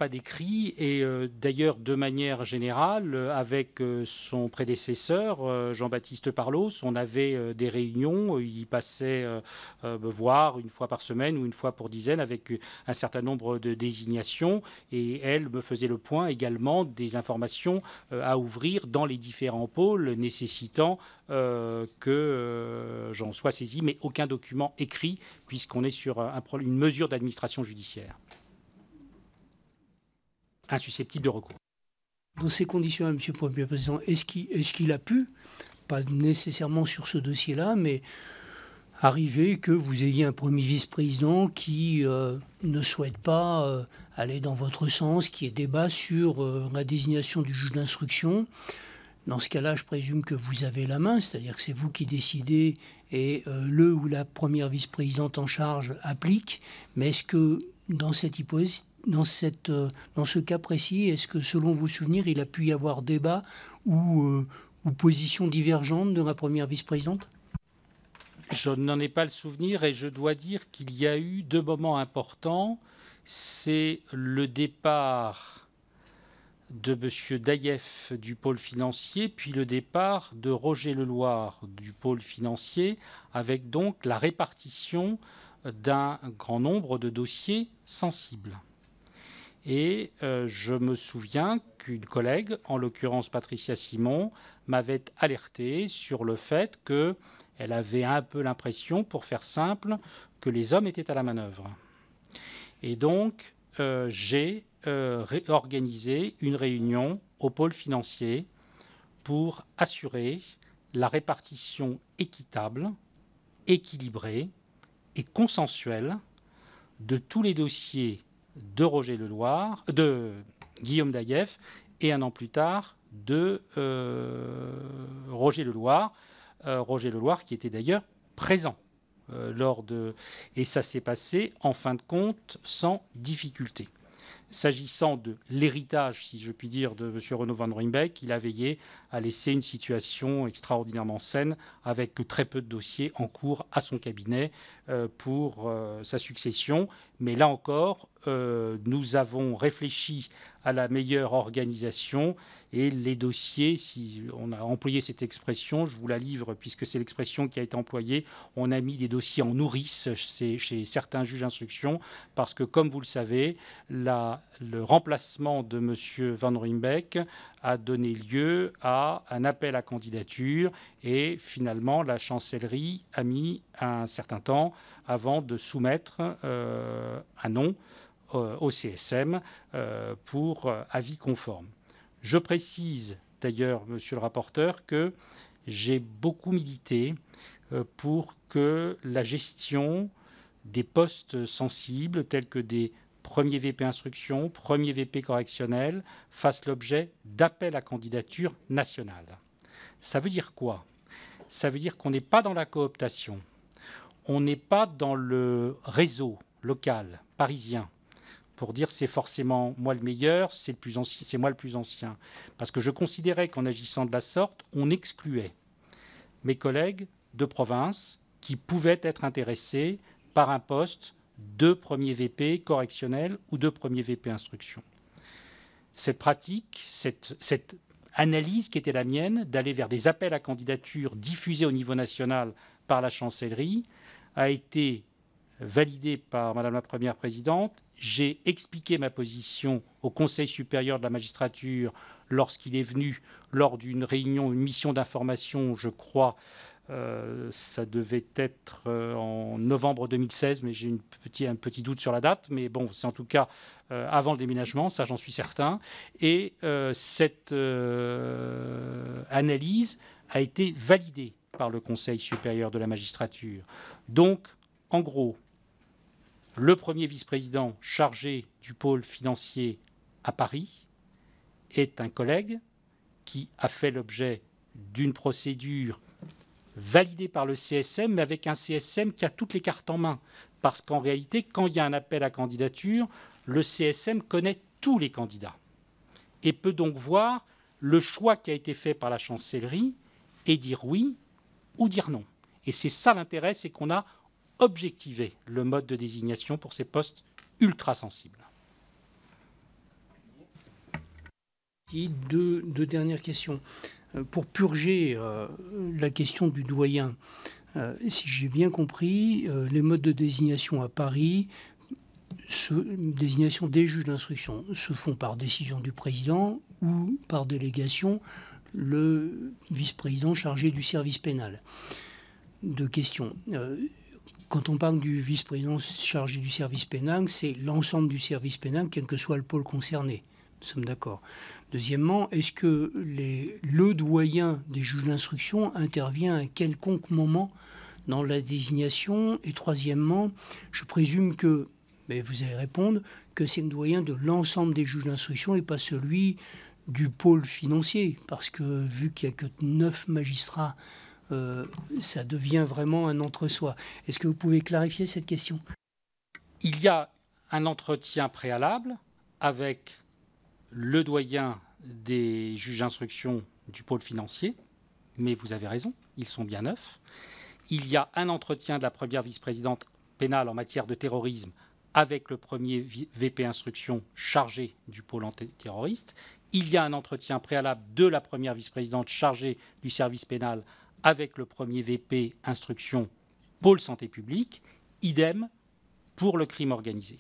d'écrit. Et euh, d'ailleurs, de manière générale, euh, avec euh, son prédécesseur, Jean-Baptiste Parlos, on avait des réunions. il passait voir une fois par semaine ou une fois pour dizaine avec un certain nombre de désignations. Et elle me faisait le point également des informations à ouvrir dans les différents pôles nécessitant que j'en sois saisi, mais aucun document écrit, puisqu'on est sur une mesure d'administration judiciaire insusceptible de recours. Dans ces conditions, M. le Premier Président, est-ce qu'il a pu, pas nécessairement sur ce dossier-là, mais arriver que vous ayez un Premier vice-président qui euh, ne souhaite pas euh, aller dans votre sens, qui est débat sur euh, la désignation du juge d'instruction dans ce cas-là, je présume que vous avez la main, c'est-à-dire que c'est vous qui décidez et le ou la première vice-présidente en charge applique. Mais est-ce que dans cette hypothèse, euh, dans, ce cas précis, est-ce que selon vos souvenirs, il a pu y avoir débat ou, euh, position divergente de la première vice-présidente Je n'en ai pas le souvenir et je dois dire qu'il y a eu deux moments importants. C'est le départ de M. Daïef du pôle financier, puis le départ de Roger Leloir du pôle financier, avec donc la répartition d'un grand nombre de dossiers sensibles. Et euh, je me souviens qu'une collègue, en l'occurrence Patricia Simon, m'avait alerté sur le fait qu'elle avait un peu l'impression, pour faire simple, que les hommes étaient à la manœuvre. Et donc, euh, j'ai euh, réorganisé une réunion au pôle financier pour assurer la répartition équitable, équilibrée et consensuelle de tous les dossiers de Roger Leloir, euh, de Guillaume Daïef, et un an plus tard de euh, Roger Leloir, euh, Roger Leloir qui était d'ailleurs présent lors de et ça s'est passé en fin de compte sans difficulté. S'agissant de l'héritage, si je puis dire, de M. Renaud van Ruymbeck, il a veillé à laisser une situation extraordinairement saine, avec très peu de dossiers en cours à son cabinet euh, pour euh, sa succession. Mais là encore, euh, nous avons réfléchi à la meilleure organisation. Et les dossiers, si on a employé cette expression, je vous la livre puisque c'est l'expression qui a été employée, on a mis des dossiers en nourrice chez, chez certains juges d'instruction parce que, comme vous le savez, le remplacement de M. Van Rimbeck a donné lieu à un appel à candidature et finalement la chancellerie a mis un certain temps avant de soumettre euh, un nom euh, au CSM euh, pour euh, avis conforme. Je précise d'ailleurs, monsieur le rapporteur, que j'ai beaucoup milité pour que la gestion des postes sensibles tels que des premiers VP instruction, premiers VP correctionnel, fasse l'objet d'appels à candidature nationale. Ça veut dire quoi Ça veut dire qu'on n'est pas dans la cooptation, on n'est pas dans le réseau local parisien, pour dire c'est forcément moi le meilleur, c'est le plus ancien, c'est moi le plus ancien, parce que je considérais qu'en agissant de la sorte, on excluait mes collègues de province qui pouvaient être intéressés par un poste de premier VP correctionnel ou de premier VP instruction. Cette pratique, cette, cette analyse qui était la mienne d'aller vers des appels à candidature diffusés au niveau national par la chancellerie a été validée par Madame la Première Présidente j'ai expliqué ma position au Conseil supérieur de la magistrature lorsqu'il est venu lors d'une réunion, une mission d'information, je crois. Euh, ça devait être euh, en novembre 2016, mais j'ai un petit doute sur la date. Mais bon, c'est en tout cas euh, avant le déménagement, ça j'en suis certain. Et cette analyse a été validée par le Conseil supérieur de la magistrature. Donc, en gros, le premier vice-président chargé du pôle financier à Paris est un collègue qui a fait l'objet d'une procédure validée par le CSM, mais avec un CSM qui a toutes les cartes en main. Parce qu'en réalité, quand il y a un appel à candidature, le CSM connaît tous les candidats et peut donc voir le choix qui a été fait par la chancellerie et dire oui ou dire non. Et c'est ça l'intérêt, c'est qu'on a objectiver le mode de désignation pour ces postes ultra sensibles. Deux, dernières questions. Euh, pour purger euh, la question du doyen, euh, si j'ai bien compris, les modes de désignation à Paris désignation des juges d'instruction se font par décision du président ou par délégation le vice-président chargé du service pénal. Deux questions. Quand on parle du vice-président chargé du service pénal, c'est l'ensemble du service pénal, quel que soit le pôle concerné. Nous sommes d'accord. Deuxièmement, est-ce que le doyen des juges d'instruction intervient à quelconque moment dans la désignation Et troisièmement, je présume que, mais vous allez répondre, que c'est le doyen de l'ensemble des juges d'instruction et pas celui du pôle financier, parce que vu qu'il n'y a que neuf magistrats euh, ça devient vraiment un entre-soi. Est-ce que vous pouvez clarifier cette question Il y a un entretien préalable avec le doyen des juges d'instruction du pôle financier, mais vous avez raison, ils sont bien neufs. Il y a un entretien de la première vice-présidente pénale en matière de terrorisme avec le premier VP instruction chargé du pôle antiterroriste. Il y a un entretien préalable de la première vice-présidente chargée du service pénal avec le premier VP instruction pôle santé publique, idem pour le crime organisé.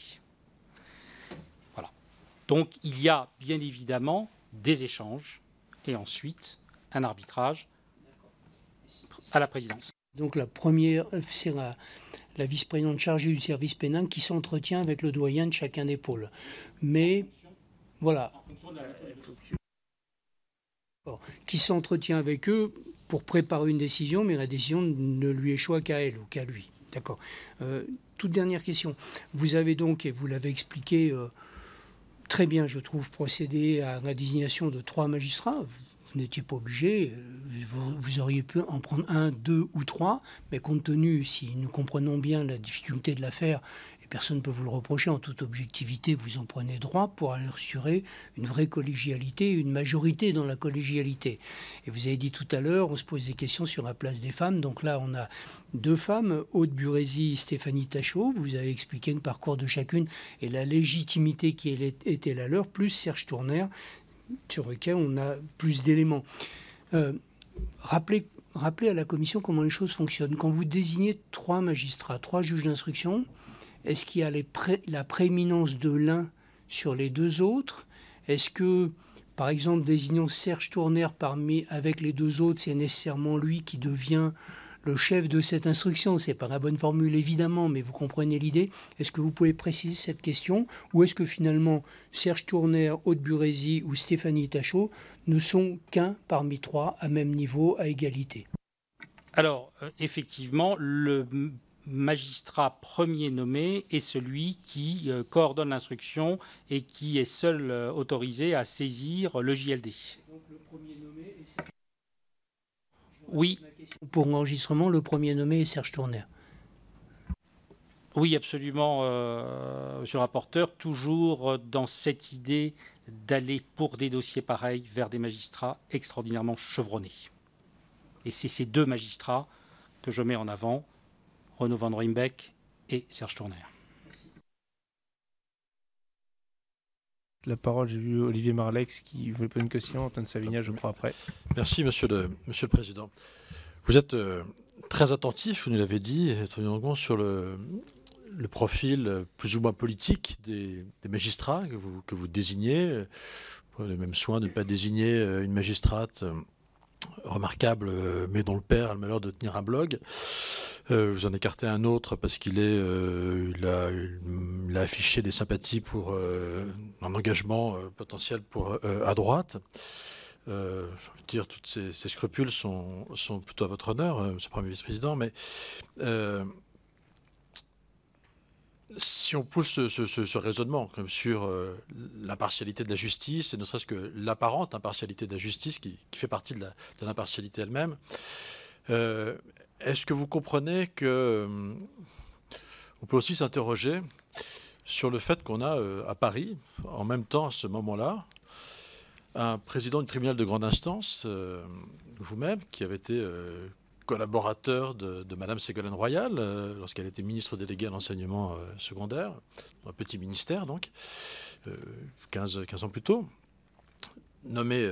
Voilà. Donc il y a bien évidemment des échanges et ensuite un arbitrage à la présidence. Donc la première, c'est la, vice-présidente chargée du service pénal qui s'entretient avec le doyen de chacun des pôles. Mais voilà. Qui s'entretient avec eux pour préparer une décision, mais la décision ne lui échoue qu'à elle ou qu'à lui. D'accord. Euh, toute dernière question. Vous avez donc, et vous l'avez expliqué euh, très bien, je trouve, procédé à la désignation de trois magistrats. Vous, n'étiez pas obligé, vous, auriez pu en prendre un, deux ou trois, mais compte tenu, si nous comprenons bien la difficulté de l'affaire Personne ne peut vous le reprocher. En toute objectivité, vous en prenez droit pour assurer une vraie collégialité, une majorité dans la collégialité. Et vous avez dit tout à l'heure, on se pose des questions sur la place des femmes. Donc là, on a deux femmes, Aude et Stéphanie Tachaud. Vous avez expliqué le parcours de chacune et la légitimité qui était la leur, plus Serge Tournaire, sur lequel on a plus d'éléments. Euh, rappelez, rappelez à la commission comment les choses fonctionnent. Quand vous désignez trois magistrats, trois juges d'instruction, est-ce qu'il y a la prééminence de l'un sur les deux autres Est-ce que, par exemple, désignant Serge Tourner parmi, avec les deux autres, c'est nécessairement lui qui devient le chef de cette instruction C'est pas la bonne formule, évidemment, mais vous comprenez l'idée. Est-ce que vous pouvez préciser cette question Ou est-ce que finalement Serge Tourner, Haute Burési ou Stéphanie Tachot ne sont qu'un parmi trois à même niveau, à égalité alors, euh, effectivement, le magistrat premier nommé est celui qui euh, coordonne l'instruction et qui est seul euh, autorisé à saisir le JLD. Oui. Pour enregistrement, le premier nommé est Serge Tourner. Oui, absolument, euh, monsieur le rapporteur. Toujours dans cette idée d'aller pour des dossiers pareils vers des magistrats extraordinairement chevronnés. Et c'est ces deux magistrats que je mets en avant Renaud Van et Serge Tournaire. la parole. J'ai vu Olivier Marlex qui voulait poser une question, Antoine Savignac, je crois, après. Merci, monsieur le, Président. Vous êtes euh, très attentif, vous nous l'avez dit, sur le, profil euh, plus ou moins politique des, magistrats que vous, que vous désignez. Vous euh, prenez même soin de ne pas désigner une magistrate remarquable, euh, mais dont le père a le malheur de tenir un blog. Euh, vous en écartez un autre parce qu'il euh, a, affiché des sympathies pour un engagement potentiel pour à droite. je veux dire, tous ces, scrupules sont, sont, plutôt à votre honneur, M. le Premier vice-président, mais si on pousse ce, raisonnement sur euh, l'impartialité de la justice, et ne serait-ce que l'apparente impartialité de la justice qui, fait partie de l'impartialité elle-même, euh, est-ce que vous comprenez que euh, on peut aussi s'interroger sur le fait qu'on a à Paris, en même temps à ce moment-là, un président du tribunal de grande instance, vous-même, qui avait été collaborateur de, de Madame Ségolène Royal, euh, lorsqu'elle était ministre déléguée à l'enseignement euh, secondaire, un petit ministère donc, 15, euh, ans plus tôt, nommé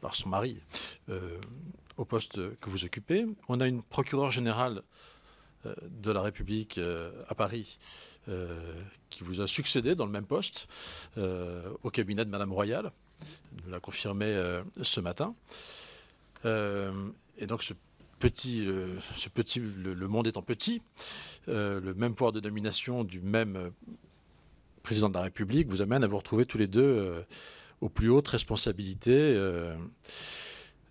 par son mari au poste que vous occupez. On a une procureure générale de la République à Paris qui vous a succédé dans le même poste au cabinet de Madame Royal. nous l'a confirmé ce matin. et donc ce petit, euh, ce petit, le, monde étant petit, euh, le même pouvoir de domination du même euh, président de la République vous amène à vous retrouver tous les deux aux plus hautes responsabilités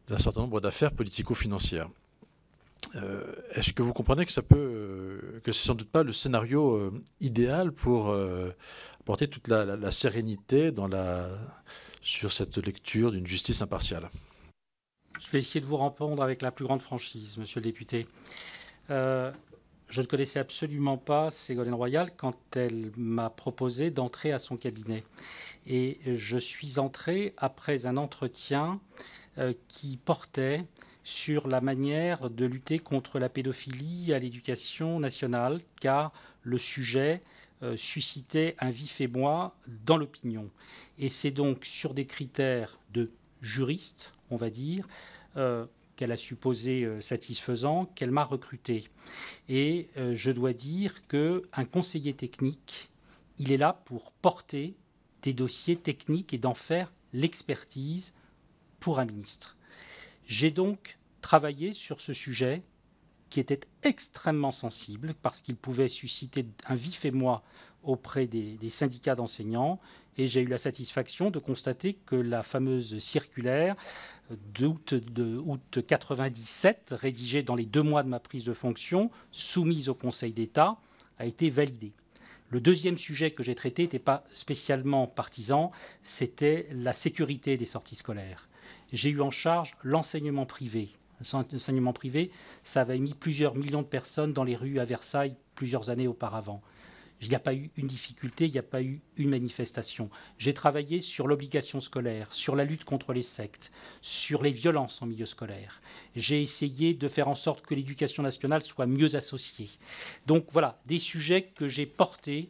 d'un certain nombre d'affaires politico-financières. Est-ce que vous comprenez que ça peut, que c'est sans doute pas le scénario idéal pour apporter toute la, sérénité sur cette lecture d'une justice impartiale je vais essayer de vous répondre avec la plus grande franchise, monsieur le député. Euh, je ne connaissais absolument pas Ségolène Royal quand elle m'a proposé d'entrer à son cabinet. Et je suis entré après un entretien euh, qui portait sur la manière de lutter contre la pédophilie à l'éducation nationale, car le sujet euh, suscitait un vif émoi dans l'opinion. Et c'est donc sur des critères de juriste, on va dire, euh, qu'elle a supposé euh, satisfaisant, qu'elle m'a recruté. Et euh, je dois dire un conseiller technique, il est là pour porter des dossiers techniques et d'en faire l'expertise pour un ministre. J'ai donc travaillé sur ce sujet qui était extrêmement sensible parce qu'il pouvait susciter un vif émoi auprès des syndicats d'enseignants, et j'ai eu la satisfaction de constater que la fameuse circulaire d'août août 97, rédigée dans les deux mois de ma prise de fonction, soumise au Conseil d'État, a été validée. Le deuxième sujet que j'ai traité n'était pas spécialement partisan, c'était la sécurité des sorties scolaires. J'ai eu en charge l'enseignement privé. L'enseignement privé, ça avait mis plusieurs millions de personnes dans les rues à Versailles plusieurs années auparavant. Il n'y a pas eu une difficulté, il n'y a pas eu une manifestation. J'ai travaillé sur l'obligation scolaire, sur la lutte contre les sectes, sur les violences en milieu scolaire. J'ai essayé de faire en sorte que l'éducation nationale soit mieux associée. Donc voilà, des sujets que j'ai portés.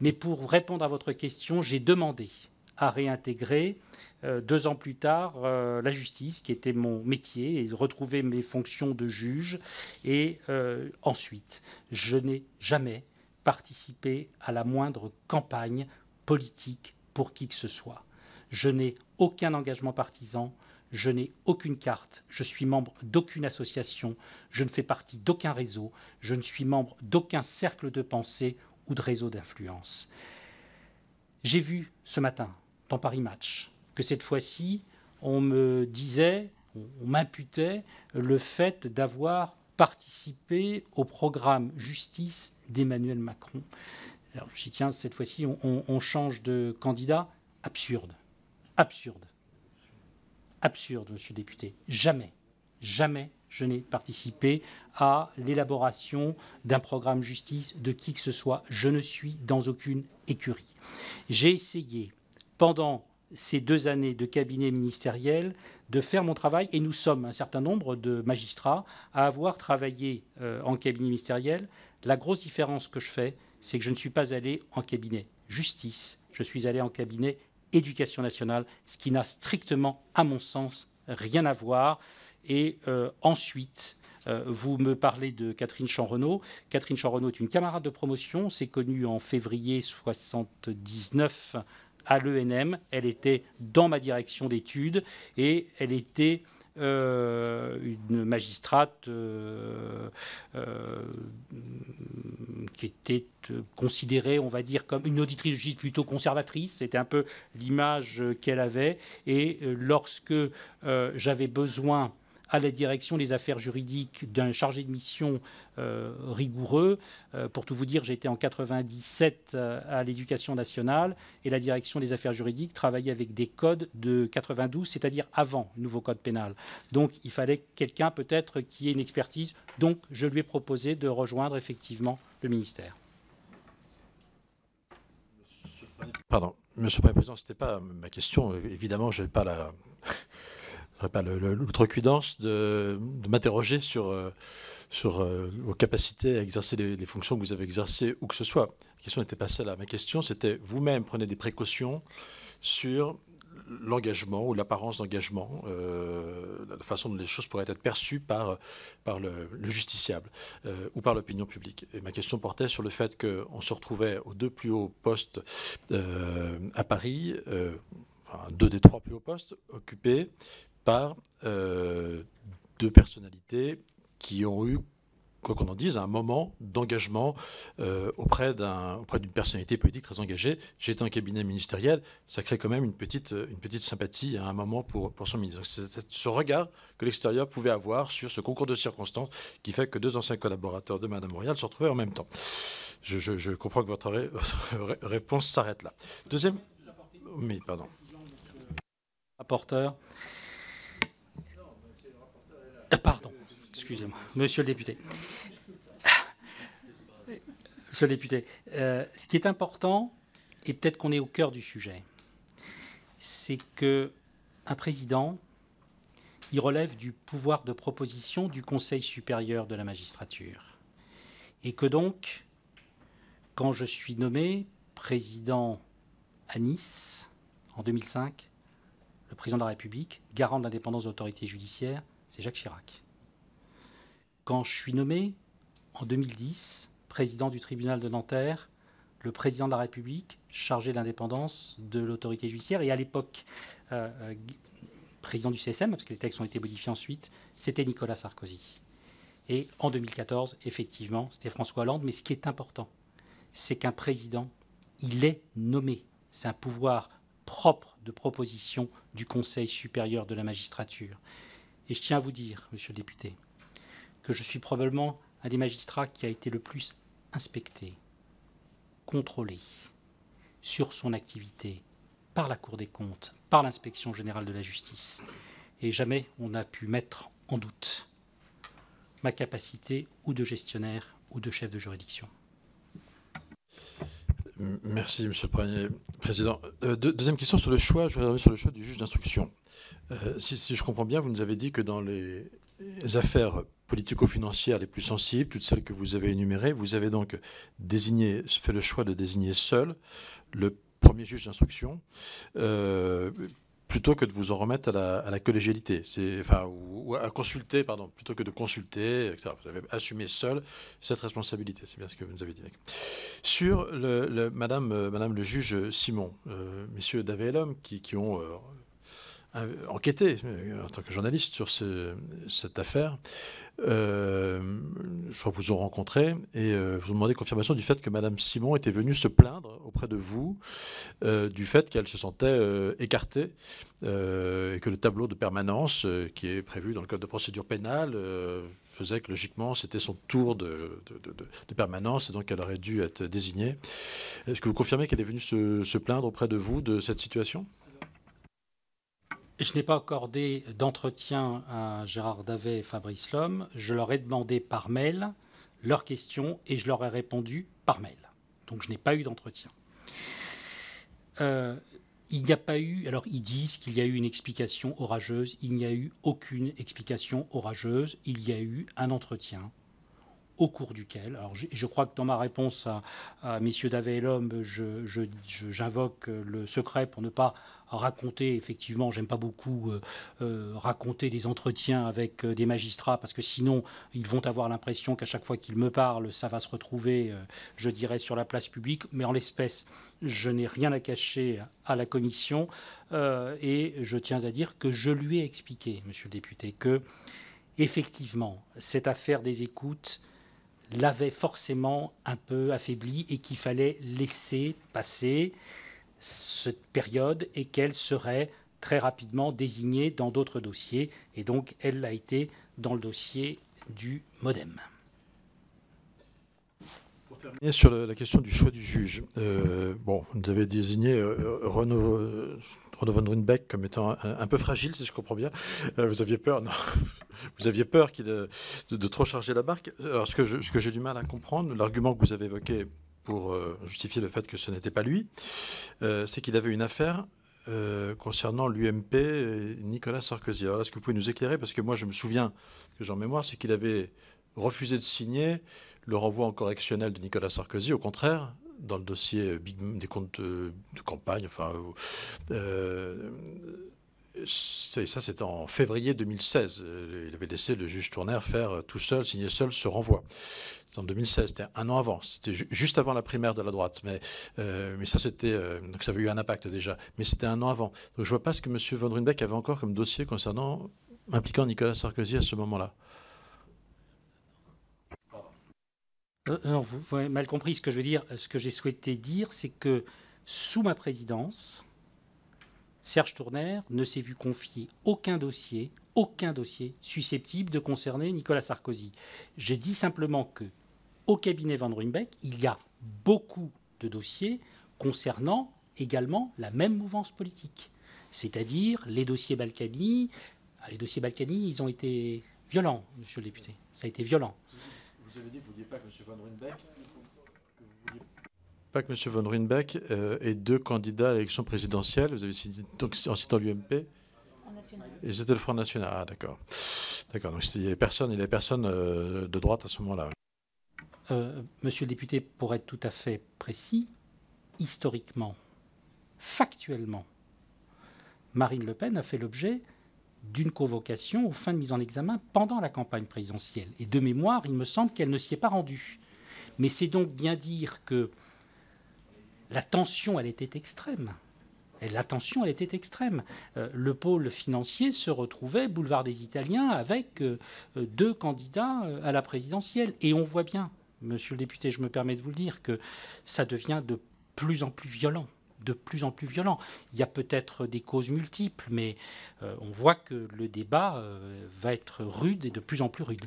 Mais pour répondre à votre question, j'ai demandé à réintégrer euh, deux ans plus tard euh, la justice, qui était mon métier, et retrouver mes fonctions de juge. Et euh, ensuite, je n'ai jamais participer à la moindre campagne politique pour qui que ce soit. Je n'ai aucun engagement partisan, je n'ai aucune carte, je suis membre d'aucune association, je ne fais partie d'aucun réseau, je ne suis membre d'aucun cercle de pensée ou de réseau d'influence. J'ai vu ce matin, dans Paris Match, que cette fois-ci, on me disait, on m'imputait le fait d'avoir participer au programme justice d'Emmanuel Macron. Alors, je tiens, cette fois-ci, on, on, change de candidat. Absurde. Absurde. Absurde, monsieur le député. Jamais, jamais je n'ai participé à l'élaboration d'un programme justice de qui que ce soit. Je ne suis dans aucune écurie. J'ai essayé, pendant ces deux années de cabinet ministériel, de faire mon travail. Et nous sommes un certain nombre de magistrats à avoir travaillé euh, en cabinet ministériel. La grosse différence que je fais, c'est que je ne suis pas allé en cabinet justice, je suis allé en cabinet éducation nationale, ce qui n'a strictement, à mon sens, rien à voir. Et euh, ensuite, euh, vous me parlez de Catherine Chanrenaud. Catherine Chanrenaud est une camarade de promotion, c'est connue en février 1979, à l'ENM. Elle était dans ma direction d'études et elle était euh, une magistrate euh, euh, qui était considérée, on va dire, comme une auditrice plutôt conservatrice. C'était un peu l'image qu'elle avait. Et lorsque j'avais besoin à la direction des affaires juridiques d'un chargé de mission euh, rigoureux. Euh, pour tout vous dire, j'étais en 97 euh, à l'éducation nationale et la direction des affaires juridiques travaillait avec des codes de 92, c'est-à-dire avant le nouveau code pénal. Donc il fallait quelqu'un peut-être qui ait une expertise. Donc je lui ai proposé de rejoindre effectivement le ministère. Pardon, Monsieur le Président, ce n'était pas ma question. Évidemment, je n'ai pas la l'outrecuidance de, de m'interroger sur, euh, sur euh, vos capacités à exercer les, fonctions que vous avez exercées ou que ce soit. La question n'était pas celle-là. Ma question, c'était vous-même prenez des précautions sur l'engagement ou l'apparence d'engagement, euh, la façon dont les choses pourraient être perçues par, par le, justiciable ou par l'opinion publique. Et ma question portait sur le fait qu'on se retrouvait aux deux plus hauts postes à Paris, deux des trois plus hauts postes occupés par euh, deux personnalités qui ont eu, quoi qu'on en dise, un moment d'engagement euh, d'un auprès d'une personnalité politique très engagée. J'étais en cabinet ministériel, ça crée quand même une petite, une petite sympathie à un moment pour, pour son ministre. C'est ce regard que l'extérieur pouvait avoir sur ce concours de circonstances qui fait que deux anciens collaborateurs de Madame Royal se retrouvaient en même temps. Je, comprends que votre, réponse s'arrête là. Deuxième... Mais pardon. Rapporteur. Excusez-moi, monsieur le député. Monsieur le député, euh, ce qui est important, et peut-être qu'on est au cœur du sujet, c'est que un président, il relève du pouvoir de proposition du Conseil supérieur de la magistrature. Et que donc, quand je suis nommé président à Nice en 2005, le président de la République, garant de l'indépendance de l'autorité judiciaire, c'est Jacques Chirac. Quand je suis nommé, en 2010, président du tribunal de Nanterre, le président de la République chargé de l'indépendance de l'autorité judiciaire, et à l'époque, euh, euh, président du CSM, parce que les textes ont été modifiés ensuite, c'était Nicolas Sarkozy. Et en 2014, effectivement, c'était François Hollande. Mais ce qui est important, c'est qu'un président, il est nommé. C'est un pouvoir propre de proposition du Conseil supérieur de la magistrature. Et je tiens à vous dire, monsieur le député, que je suis probablement un des magistrats qui a été le plus inspecté, contrôlé sur son activité par la Cour des comptes, par l'inspection générale de la justice. Et jamais on n'a pu mettre en doute ma capacité ou de gestionnaire ou de chef de juridiction. Merci, Monsieur le Président. Euh, deuxième question sur le choix. Je sur le choix du juge d'instruction. Euh, si, si, je comprends bien, vous nous avez dit que dans les affaires politico-financières les plus sensibles, toutes celles que vous avez énumérées. Vous avez donc désigné, fait le choix de désigner seul le premier juge d'instruction. Euh, plutôt que de vous en remettre à la, à la collégialité, enfin, ou, à consulter, pardon, plutôt que de consulter, etc. Vous avez assumé seul cette responsabilité, c'est bien ce que vous nous avez dit. Sur le, Madame, euh, Madame le juge Simon, euh, Messieurs Davé et Lhomme, qui, qui ont euh, enquêté euh, en tant que journaliste sur cette affaire. Euh, je crois que vous ont rencontré et vous demandez confirmation du fait que Madame Simon était venue se plaindre auprès de vous du fait qu'elle se sentait écartée et que le tableau de permanence qui est prévu dans le code de procédure pénale faisait que logiquement c'était son tour de, permanence et donc elle aurait dû être désignée. Est-ce que vous confirmez qu'elle est venue se plaindre auprès de vous de cette situation je n'ai pas accordé d'entretien à Gérard Davet et Fabrice Lhomme. Je leur ai demandé par mail leurs questions et je leur ai répondu par mail. Donc je n'ai pas eu d'entretien. Euh, il n'y a pas eu, alors ils disent qu'il y a eu une explication orageuse, il n'y a eu aucune explication orageuse, il y a eu un entretien au cours duquel, alors je, crois que dans ma réponse à, messieurs Davet et Lhomme, j'invoque je, j'invoque le secret pour ne pas raconter, effectivement, j'aime pas beaucoup euh, euh, raconter des entretiens avec euh, des magistrats, parce que sinon, ils vont avoir l'impression qu'à chaque fois qu'ils me parlent, ça va se retrouver, je dirais, sur la place publique. Mais en l'espèce, je n'ai rien à cacher à la commission, et je tiens à dire que je lui ai expliqué, monsieur le député, que effectivement, cette affaire des écoutes l'avait forcément un peu affaibli et qu'il fallait laisser passer cette période et qu'elle serait très rapidement désignée dans d'autres dossiers. Et donc, elle l'a été dans le dossier du modem. Pour terminer sur la question du choix du juge, euh, bon, vous avez désigné euh, Renaud, comme étant un, peu fragile, si je comprends bien. Euh, vous aviez peur, non Vous aviez peur euh, de, de, trop charger la barque. Alors, ce que j'ai du mal à comprendre, l'argument que vous avez évoqué pour euh, justifier le fait que ce n'était pas lui, euh, c'est qu'il avait une affaire euh, concernant l'UMP Nicolas Sarkozy. Alors, est-ce que vous pouvez nous éclairer Parce que moi, je me souviens, que j'ai en mémoire, c'est qu'il avait refusé de signer le renvoi en correctionnel de Nicolas Sarkozy. Au contraire, dans le dossier des comptes de, campagne, enfin, ça, c'est en février 2016. Euh, il avait laissé le juge tourner faire euh, tout seul, signer seul ce renvoi. C'était en 2016, c'était un an avant. C'était juste avant la primaire de la droite. Mais, euh, mais ça, c'était. donc, ça avait eu un impact déjà. Mais c'était un an avant. Donc, je vois pas ce que M. Van Runbeck avait encore comme dossier concernant. impliquant Nicolas Sarkozy à ce moment-là. Non, vous avez mal compris ce que je veux dire. Ce que j'ai souhaité dire, c'est que sous ma présidence, Serge Tournaire ne s'est vu confier aucun dossier, aucun dossier susceptible de concerner Nicolas Sarkozy. Je dis simplement que au cabinet Van Ruymbeck, il y a beaucoup de dossiers concernant également la même mouvance politique, c'est-à-dire les dossiers Balkany. Ah, les dossiers Balkany, ils ont été violents, monsieur le député. Ça a été violent. Vous avez dit que vous ne pas que M. Van pas que M. Von euh, deux candidats à l'élection présidentielle. Vous avez cité, en citant l'UMP. Et c'était le Front National. Ah, d'accord. D'accord. Donc, il n'y avait personne, il avait personne euh, de droite à ce moment-là. Euh, monsieur le député, pour être tout à fait précis, historiquement, factuellement, Marine Le Pen a fait l'objet d'une convocation aux fins de mise en examen pendant la campagne présidentielle. Et de mémoire, il me semble qu'elle ne s'y est pas rendue. Mais c'est donc bien dire que la tension, elle était extrême. la tension, elle était extrême. Euh, le pôle financier se retrouvait, boulevard des Italiens, avec euh, euh, deux candidats à la présidentielle. Et on voit bien, monsieur le député, je me permets de vous le dire, que ça devient de plus en plus violent de plus en plus violent. Il y a peut-être des causes multiples, mais on voit que le débat va être rude et de plus en plus rude.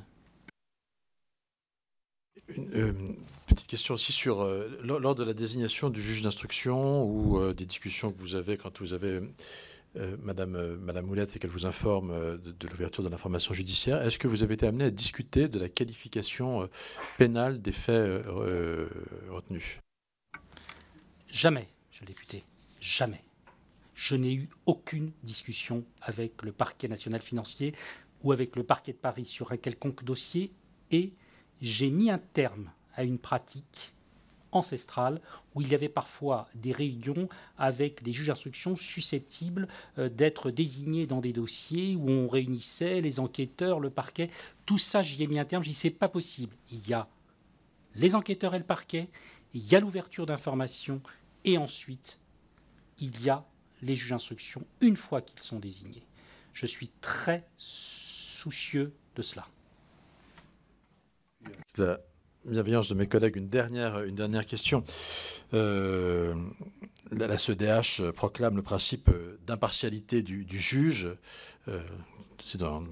Une euh, petite question aussi sur, euh, lors de la désignation du juge d'instruction ou euh, des discussions que vous avez quand vous avez Madame, Moulette et qu'elle vous informe de, l'ouverture de l'information judiciaire, est-ce que vous avez été amené à discuter de la qualification pénale des faits retenus Jamais, monsieur le député, jamais. Je n'ai eu aucune discussion avec le parquet national financier ou avec le parquet de Paris sur un quelconque dossier et j'ai mis un terme à une pratique ancestrale où il y avait parfois des réunions avec des juges d'instruction susceptibles euh, d'être désignés dans des dossiers où on réunissait les enquêteurs, le parquet. Tout ça, j'y ai mis un terme. J'y sais pas possible. Il y a les enquêteurs et le parquet, il y a l'ouverture d'informations et ensuite il y a les juges d'instruction une fois qu'ils sont désignés. Je suis très soucieux de cela la bienveillance de mes collègues, une dernière, une dernière question. Euh, la, CEDH proclame le principe euh, d'impartialité du, juge. Euh, c'est dans,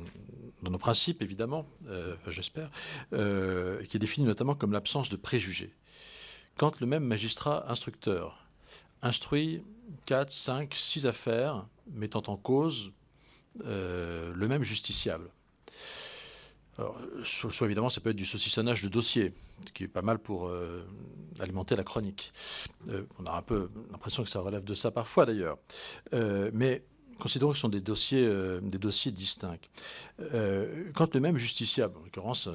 nos principes, évidemment, j'espère, qui est défini notamment comme l'absence de préjugés. Quand le même magistrat instructeur instruit 4, 5, 6 affaires mettant en cause le même justiciable, alors, soit évidemment, ça peut être du saucissonnage de dossiers, ce qui est pas mal pour euh, alimenter la chronique. Euh, on a un peu l'impression que ça relève de ça parfois d'ailleurs. Euh, mais considérons que ce sont des dossiers, des dossiers distincts. quand le même justiciable, en l'occurrence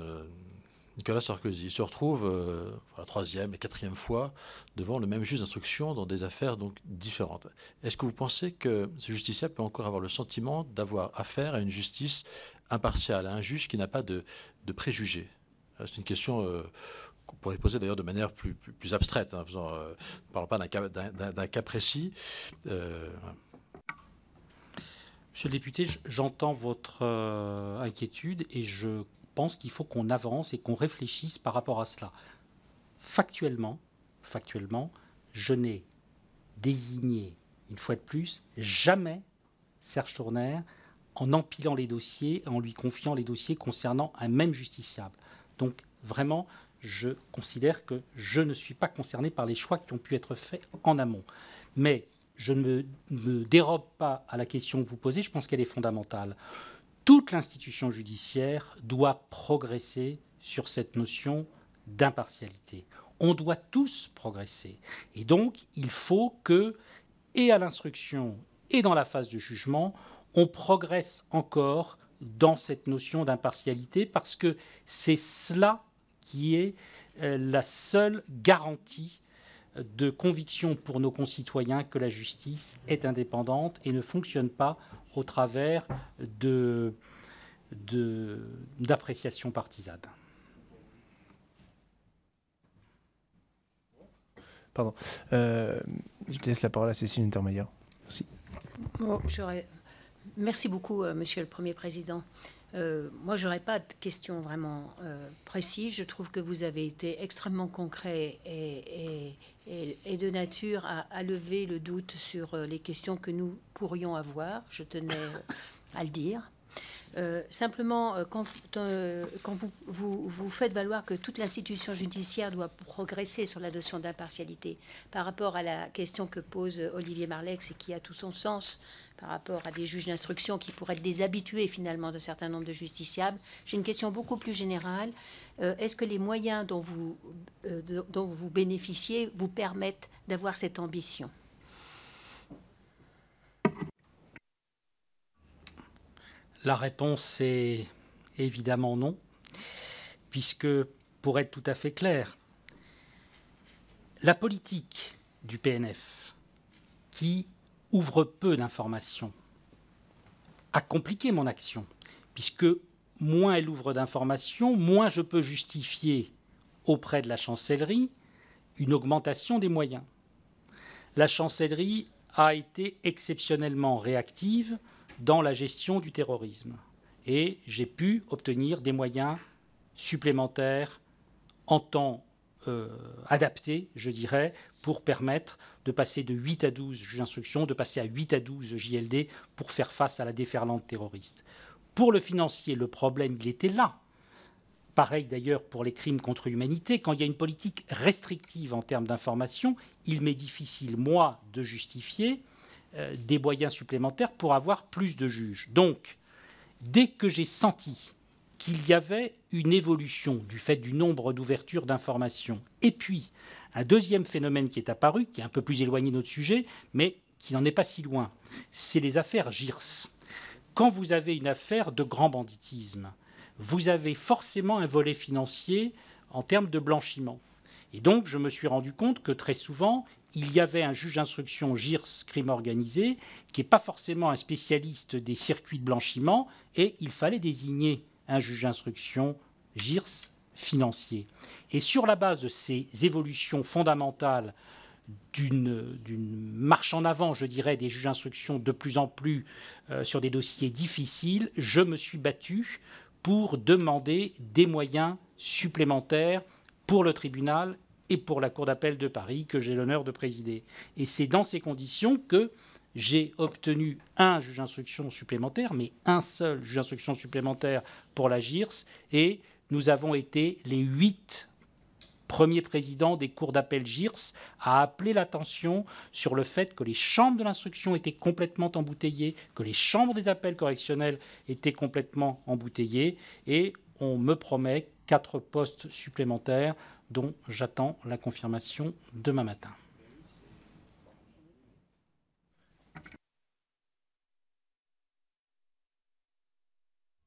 Nicolas Sarkozy, se retrouve la troisième et quatrième fois devant le même juge d'instruction dans des affaires donc différentes, est-ce que vous pensez que ce justiciable peut encore avoir le sentiment d'avoir affaire à une justice impartial, un juge qui n'a pas de, préjugés. Euh, c'est une question euh, qu'on pourrait poser d'ailleurs de manière plus, abstraite, hein, en euh, ne parlant pas d'un cas, précis. Monsieur le député, j'entends votre inquiétude et je pense qu'il faut qu'on avance et qu'on réfléchisse par rapport à cela. Factuellement, factuellement, je n'ai désigné, une fois de plus, jamais Serge Tournaire en empilant les dossiers, en lui confiant les dossiers concernant un même justiciable. Donc vraiment, je considère que je ne suis pas concerné par les choix qui ont pu être faits en amont. Mais je ne me, me dérobe pas à la question que vous posez, je pense qu'elle est fondamentale. Toute l'institution judiciaire doit progresser sur cette notion d'impartialité. On doit tous progresser. Et donc, il faut que, et à l'instruction, et dans la phase de jugement, on progresse encore dans cette notion d'impartialité parce que c'est cela qui est euh, la seule garantie euh, de conviction pour nos concitoyens que la justice est indépendante et ne fonctionne pas au travers de, d'appréciations partisanes. Pardon. Euh, je laisse la parole à Cécile Intermeyer. Merci. j'aurais Merci beaucoup, euh, Monsieur le Premier Président. Euh, moi, je n'aurais pas de questions vraiment euh, précises. Je trouve que vous avez été extrêmement concret et, de nature à, lever le doute sur les questions que nous pourrions avoir. Je tenais à le dire. Euh, simplement, euh, quand, euh, vous, faites valoir que toute l'institution judiciaire doit progresser sur la notion d'impartialité par rapport à la question que pose Olivier Marlex et qui a tout son sens par rapport à des juges d'instruction qui pourraient être déshabitués finalement d'un certain nombre de justiciables, j'ai une question beaucoup plus générale. Est-ce que les moyens dont vous, dont vous bénéficiez vous permettent d'avoir cette ambition La réponse est évidemment non, puisque, pour être tout à fait clair, la politique du PNF, qui ouvre peu d'informations, a compliqué mon action, puisque moins elle ouvre d'informations, moins je peux justifier auprès de la chancellerie une augmentation des moyens. La chancellerie a été exceptionnellement réactive dans la gestion du terrorisme. Et j'ai pu obtenir des moyens supplémentaires en temps euh, adapté, je dirais, pour permettre de passer de 8 à 12 juges d'instruction, de passer à 8 à 12 JLD pour faire face à la déferlante terroriste. Pour le financier, le problème, il était là. Pareil d'ailleurs pour les crimes contre l'humanité, quand il y a une politique restrictive en termes d'information, il m'est difficile, moi, de justifier euh, des moyens supplémentaires pour avoir plus de juges. Donc, dès que j'ai senti qu'il y avait une évolution du fait du nombre d'ouvertures d'informations, et puis un deuxième phénomène qui est apparu, qui est un peu plus éloigné de notre sujet, mais qui n'en est pas si loin, c'est les affaires GIRS. Quand vous avez une affaire de grand banditisme, vous avez forcément un volet financier en termes de blanchiment. Et donc, je me suis rendu compte que très souvent, il y avait un juge d'instruction GIRS crime organisé qui n'est pas forcément un spécialiste des circuits de blanchiment et il fallait désigner un juge d'instruction GIRS financier. Et sur la base de ces évolutions fondamentales d'une marche en avant, je dirais, des juges d'instruction de plus en plus euh, sur des dossiers difficiles, je me suis battu pour demander des moyens supplémentaires pour le tribunal et pour la Cour d'appel de Paris que j'ai l'honneur de présider. Et c'est dans ces conditions que j'ai obtenu un juge d'instruction supplémentaire, mais un seul juge d'instruction supplémentaire pour la GIRS, et nous avons été les huit premiers présidents des cours d'appel GIRS à appeler l'attention sur le fait que les chambres de l'instruction étaient complètement embouteillées, que les chambres des appels correctionnels étaient complètement embouteillées, et on me promet quatre postes supplémentaires dont j'attends la confirmation demain matin.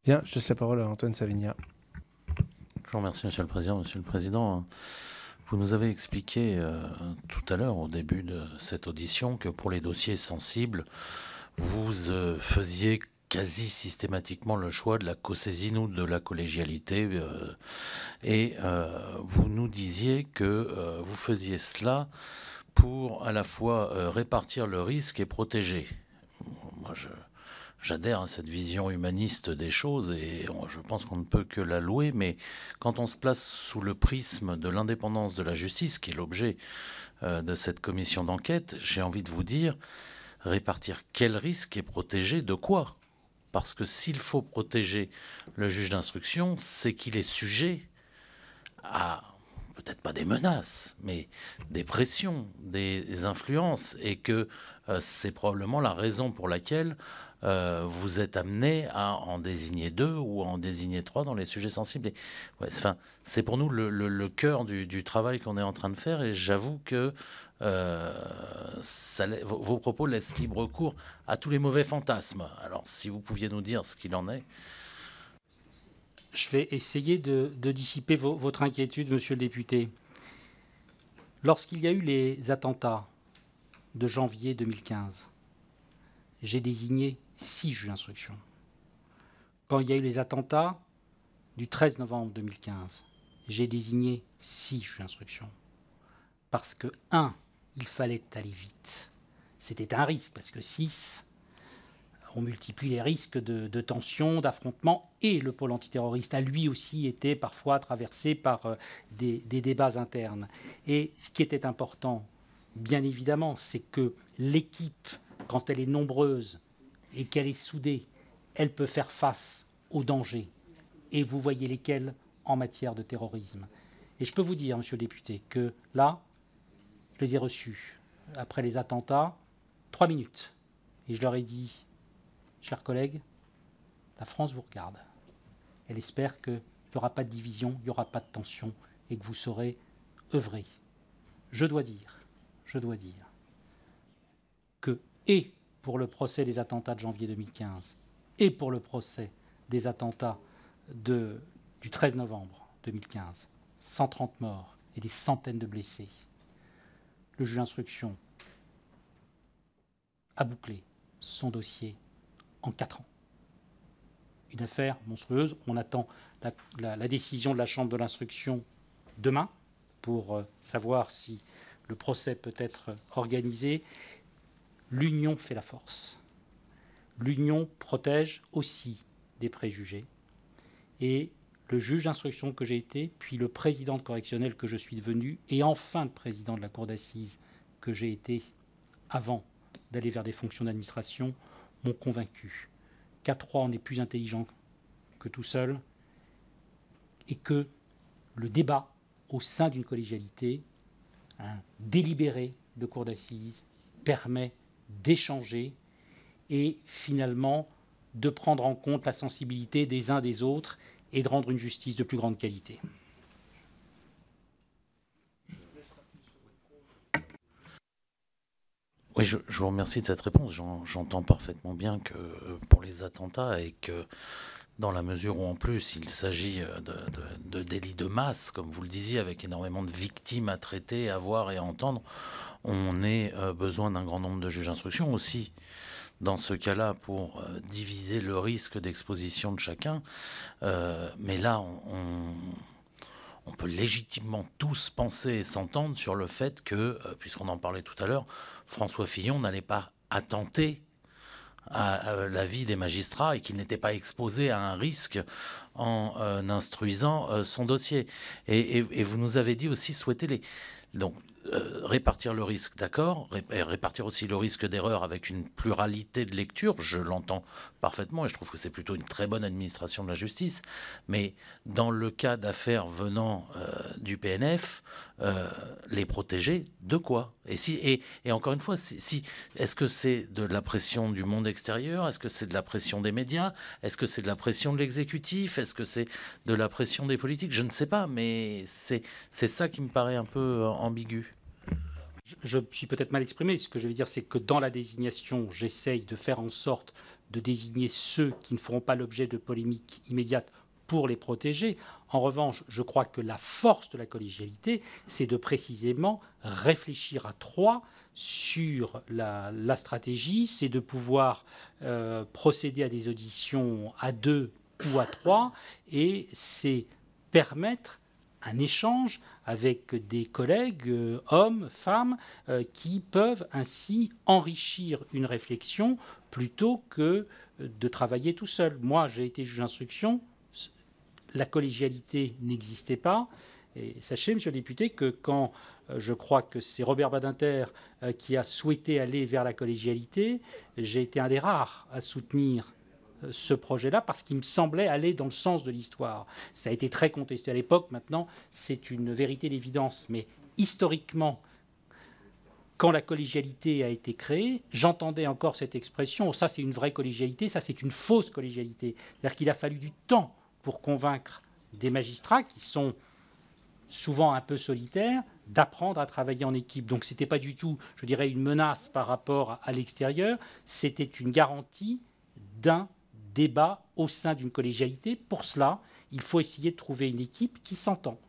Bien, je laisse la parole à Antoine Savignat. Je vous remercie, Monsieur le Président. Monsieur le Président, hein, vous nous avez expliqué euh, tout à l'heure, au début de cette audition, que pour les dossiers sensibles, vous euh, faisiez quasi systématiquement le choix de la co-saisine ou de la collégialité. Euh, et euh, vous nous disiez que euh, vous faisiez cela pour à la fois répartir le risque et protéger. Moi, j'adhère à cette vision humaniste des choses et je pense qu'on ne peut que la louer, mais quand on se place sous le prisme de l'indépendance de la justice, qui est l'objet de cette commission d'enquête, j'ai envie de vous dire répartir quel risque et protéger de quoi parce que s'il faut protéger le juge d'instruction, c'est qu'il est sujet à peut-être pas des menaces, mais des pressions, des influences, et que euh, c'est probablement la raison pour laquelle euh, vous êtes amené à en désigner deux ou en désigner trois dans les sujets sensibles. Enfin, c'est pour nous le, cœur du, travail qu'on est en train de faire, et j'avoue que euh, vos propos laissent libre cours à tous les mauvais fantasmes. Alors si vous pouviez nous dire ce qu'il en est je vais essayer de, dissiper votre inquiétude, monsieur le député. Lorsqu'il y a eu les attentats de janvier 2015, j'ai désigné six juges d'instruction. Quand il y a eu les attentats du 13 novembre 2015, j'ai désigné six juges d'instruction. Parce que, un, il fallait aller vite. C'était un risque, parce que six, on multiplie les risques de, tensions, d'affrontements, et le pôle antiterroriste a lui aussi été parfois traversé par euh, des, des débats internes. Et ce qui était important, bien évidemment, c'est que l'équipe, quand elle est nombreuse et qu'elle est soudée, elle peut faire face aux dangers. Et vous voyez lesquels en matière de terrorisme. Et je peux vous dire, monsieur le député, que là, je les ai reçus après les attentats, trois minutes. Et je leur ai dit, chers collègues, la France vous regarde. Elle espère qu'il n'y aura pas de division, il n'y aura pas de tension et que vous saurez œuvrer. Je dois dire, je dois dire que, et pour le procès des attentats de janvier 2015, et pour le procès des attentats de, du 13 novembre 2015, 130 morts et des centaines de blessés, le juge d'instruction a bouclé son dossier en 4 ans. Une affaire monstrueuse. On attend la, décision de la Chambre de l'instruction demain pour euh, savoir si le procès peut être organisé. L'union fait la force. L'union protège aussi des préjugés. Et le juge d'instruction que j'ai été, puis le président de correctionnel que je suis devenu, et enfin le président de la cour d'assises que j'ai été avant d'aller vers des fonctions d'administration, m'ont convaincu qu'à trois, on est plus intelligent que tout seul et que le débat au sein d'une collégialité, un délibéré de cour d'assises, permet d'échanger et finalement de prendre en compte la sensibilité des uns des autres et de rendre une justice de plus grande qualité. Oui, je, vous remercie de cette réponse. J'entends parfaitement bien que euh, pour les attentats et que dans la mesure où en plus il s'agit euh, de, délits de masse, comme vous le disiez, avec énormément de victimes à traiter, à voir et à entendre, on ait euh, besoin d'un grand nombre de juges d'instruction aussi. Dans ce cas-là, pour diviser le risque d'exposition de chacun, mais là, on, on peut légitimement tous penser et s'entendre sur le fait que, puisqu'on en parlait tout à l'heure, François Fillon n'allait pas attenter à la vie des magistrats et qu'il n'était pas exposé à un risque en euh, instruisant euh, son dossier. Et, vous nous avez dit aussi « les, donc, euh, répartir le risque, d'accord, euh, répartir aussi le risque d'erreur avec une pluralité de lecture, je l'entends parfaitement et je trouve que c'est plutôt une très bonne administration de la justice, mais dans le cas d'affaires venant euh, du PNF, les protéger de quoi et, si, et, encore une fois, si, est-ce que c'est de la pression du monde extérieur Est-ce que c'est de la pression des médias Est-ce que c'est de la pression de l'exécutif Est-ce que c'est de la pression des politiques Je ne sais pas, mais c'est ça qui me paraît un peu ambigu je, suis peut-être mal exprimé. Ce que je veux dire, c'est que dans la désignation, j'essaye de faire en sorte de désigner ceux qui ne feront pas l'objet de polémiques immédiates pour les protéger. En revanche, je crois que la force de la collégialité, c'est de précisément réfléchir à trois sur la, stratégie, c'est de pouvoir euh, procéder à des auditions à deux ou à trois, et c'est permettre un échange, avec des collègues, euh, hommes, femmes, euh, qui peuvent ainsi enrichir une réflexion plutôt que euh, de travailler tout seul. Moi, j'ai été juge d'instruction, la collégialité n'existait pas. Et sachez, monsieur le député, que quand je crois que c'est Robert Badinter qui a souhaité aller vers la collégialité, j'ai été un des rares à soutenir euh, ce projet-là parce qu'il me semblait aller dans le sens de l'histoire. Ça a été très contesté à l'époque, maintenant c'est une vérité d'évidence, mais historiquement, quand la collégialité a été créée, j'entendais encore cette expression, oh, ça c'est une vraie collégialité, ça c'est une fausse collégialité. C'est-à-dire qu'il a fallu du temps pour convaincre des magistrats qui sont souvent un peu solitaires d'apprendre à travailler en équipe. Donc ce n'était pas du tout, je dirais, une menace par rapport à l'extérieur, c'était une garantie d'un débat au sein d'une collégialité. Pour cela, il faut essayer de trouver une équipe qui s'entend.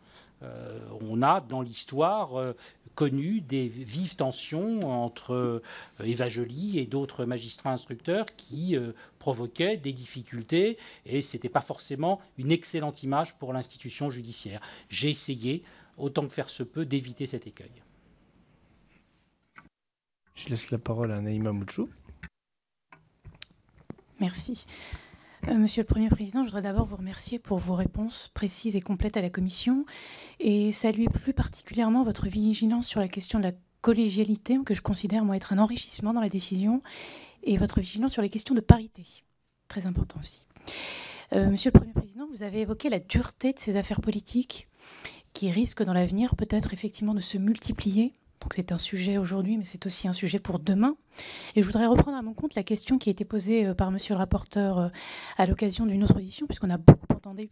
Euh, on a dans l'histoire euh, connu des vives tensions entre euh, Eva Joly et d'autres magistrats instructeurs qui provoquaient des difficultés et ce n'était pas forcément une excellente image pour l'institution judiciaire. J'ai essayé, autant que faire se peut, d'éviter cet écueil. Je laisse la parole à Naïma Mouchou. Merci. Euh, monsieur le Premier Président, je voudrais d'abord vous remercier pour vos réponses précises et complètes à la Commission et saluer plus particulièrement votre vigilance sur la question de la collégialité, que je considère moi être un enrichissement dans la décision, et votre vigilance sur les questions de parité, très important aussi. Euh, monsieur le Premier Président, vous avez évoqué la dureté de ces affaires politiques qui risquent dans l'avenir peut-être effectivement de se multiplier donc c'est un sujet aujourd'hui, mais c'est aussi un sujet pour demain. Et je voudrais reprendre à mon compte la question qui a été posée euh, par Monsieur le rapporteur euh, à l'occasion d'une autre audition, puisqu'on a beaucoup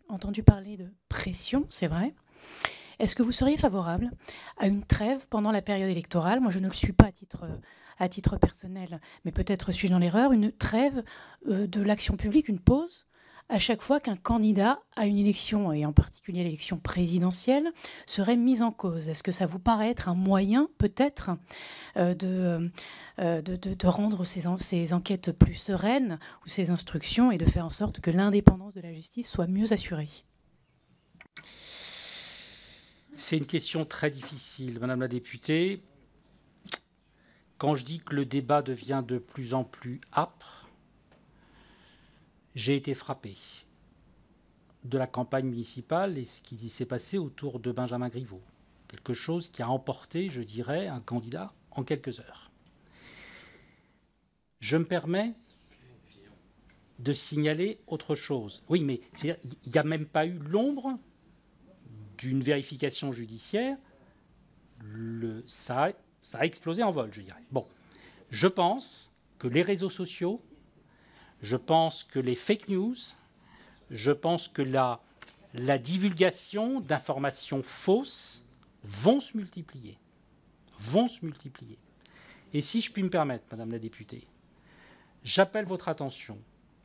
entendu, parler de pression, c'est vrai. Est-ce que vous seriez favorable à une trêve pendant la période électorale Moi, je ne le suis pas euh, à titre personnel, mais peut-être suis-je dans l'erreur. Une trêve de l'action publique, une pause à chaque fois qu'un candidat à une élection, et en particulier l'élection présidentielle, serait mis en cause. Est-ce que ça vous paraît être un moyen, peut-être, euh, euh, de, de, rendre ces, enquêtes plus sereines ou ces instructions et de faire en sorte que l'indépendance de la justice soit mieux assurée C'est une question très difficile, Madame la députée. Quand je dis que le débat devient de plus en plus âpre, j'ai été frappé de la campagne municipale et ce qui s'est passé autour de Benjamin Griveaux. Quelque chose qui a emporté, je dirais, un candidat en quelques heures. Je me permets de signaler autre chose. Oui, mais il n'y a même pas eu l'ombre d'une vérification judiciaire. ça, ça a explosé en vol, je dirais. Bon, je pense que les réseaux sociaux je pense que les fake news, je pense que la, la divulgation d'informations fausses vont se multiplier. Vont se multiplier. Et si je puis me permettre, Madame la députée, j'appelle votre attention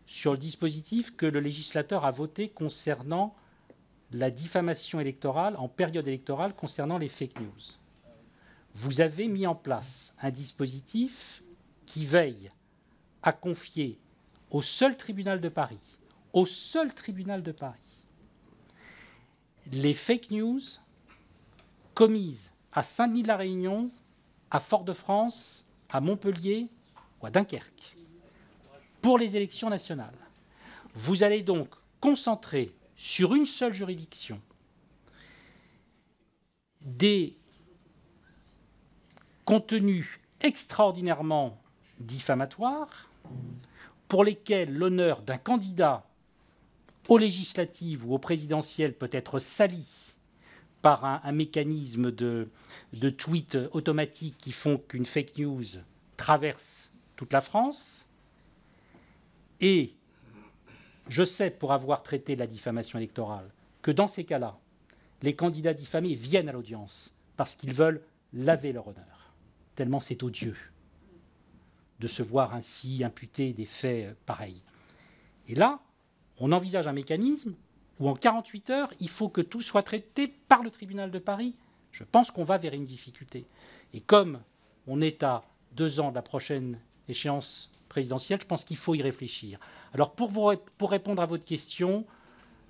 sur le dispositif que le législateur a voté concernant la diffamation électorale en période électorale concernant les fake news. Vous avez mis en place un dispositif qui veille à confier au seul tribunal de Paris, au seul tribunal de Paris, les fake news commises à Saint-Denis-la-Réunion, de à Fort-de-France, à Montpellier ou à Dunkerque pour les élections nationales. Vous allez donc concentrer sur une seule juridiction des contenus extraordinairement diffamatoires pour lesquels l'honneur d'un candidat aux législatives ou aux présidentielles peut être sali par un, mécanisme de, de tweets automatiques qui font qu'une fake news traverse toute la France. Et je sais, pour avoir traité la diffamation électorale, que dans ces cas-là, les candidats diffamés viennent à l'audience parce qu'ils veulent laver leur honneur, tellement c'est odieux de se voir ainsi imputer des faits euh, pareils. Et là, on envisage un mécanisme où en 48 heures, il faut que tout soit traité par le tribunal de Paris. Je pense qu'on va vers une difficulté. Et comme on est à deux ans de la prochaine échéance présidentielle, je pense qu'il faut y réfléchir. Alors pour, pour répondre à votre question,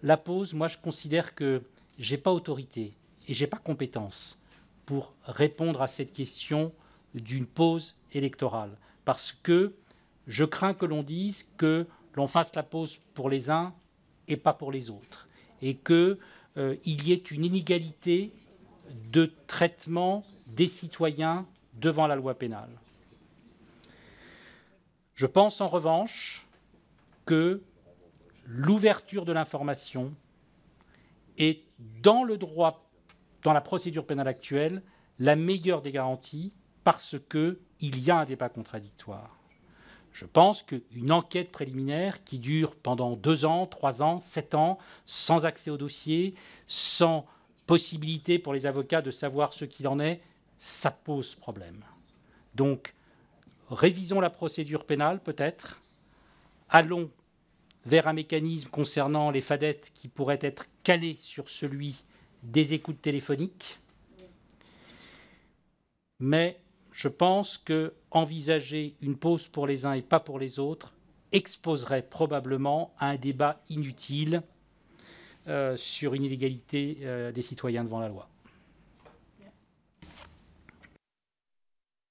la pause, moi je considère que je n'ai pas autorité et je n'ai pas compétence pour répondre à cette question d'une pause électorale parce que je crains que l'on dise que l'on fasse la pause pour les uns et pas pour les autres, et qu'il euh, y ait une inégalité de traitement des citoyens devant la loi pénale. Je pense en revanche que l'ouverture de l'information est dans le droit, dans la procédure pénale actuelle, la meilleure des garanties parce que il y a un débat contradictoire. Je pense qu'une enquête préliminaire qui dure pendant deux ans, trois ans, sept ans, sans accès au dossier, sans possibilité pour les avocats de savoir ce qu'il en est, ça pose problème. Donc, révisons la procédure pénale peut-être, allons vers un mécanisme concernant les fadettes qui pourraient être calé sur celui des écoutes téléphoniques, mais je pense que envisager une pause pour les uns et pas pour les autres exposerait probablement à un débat inutile euh, sur une illégalité euh, des citoyens devant la loi.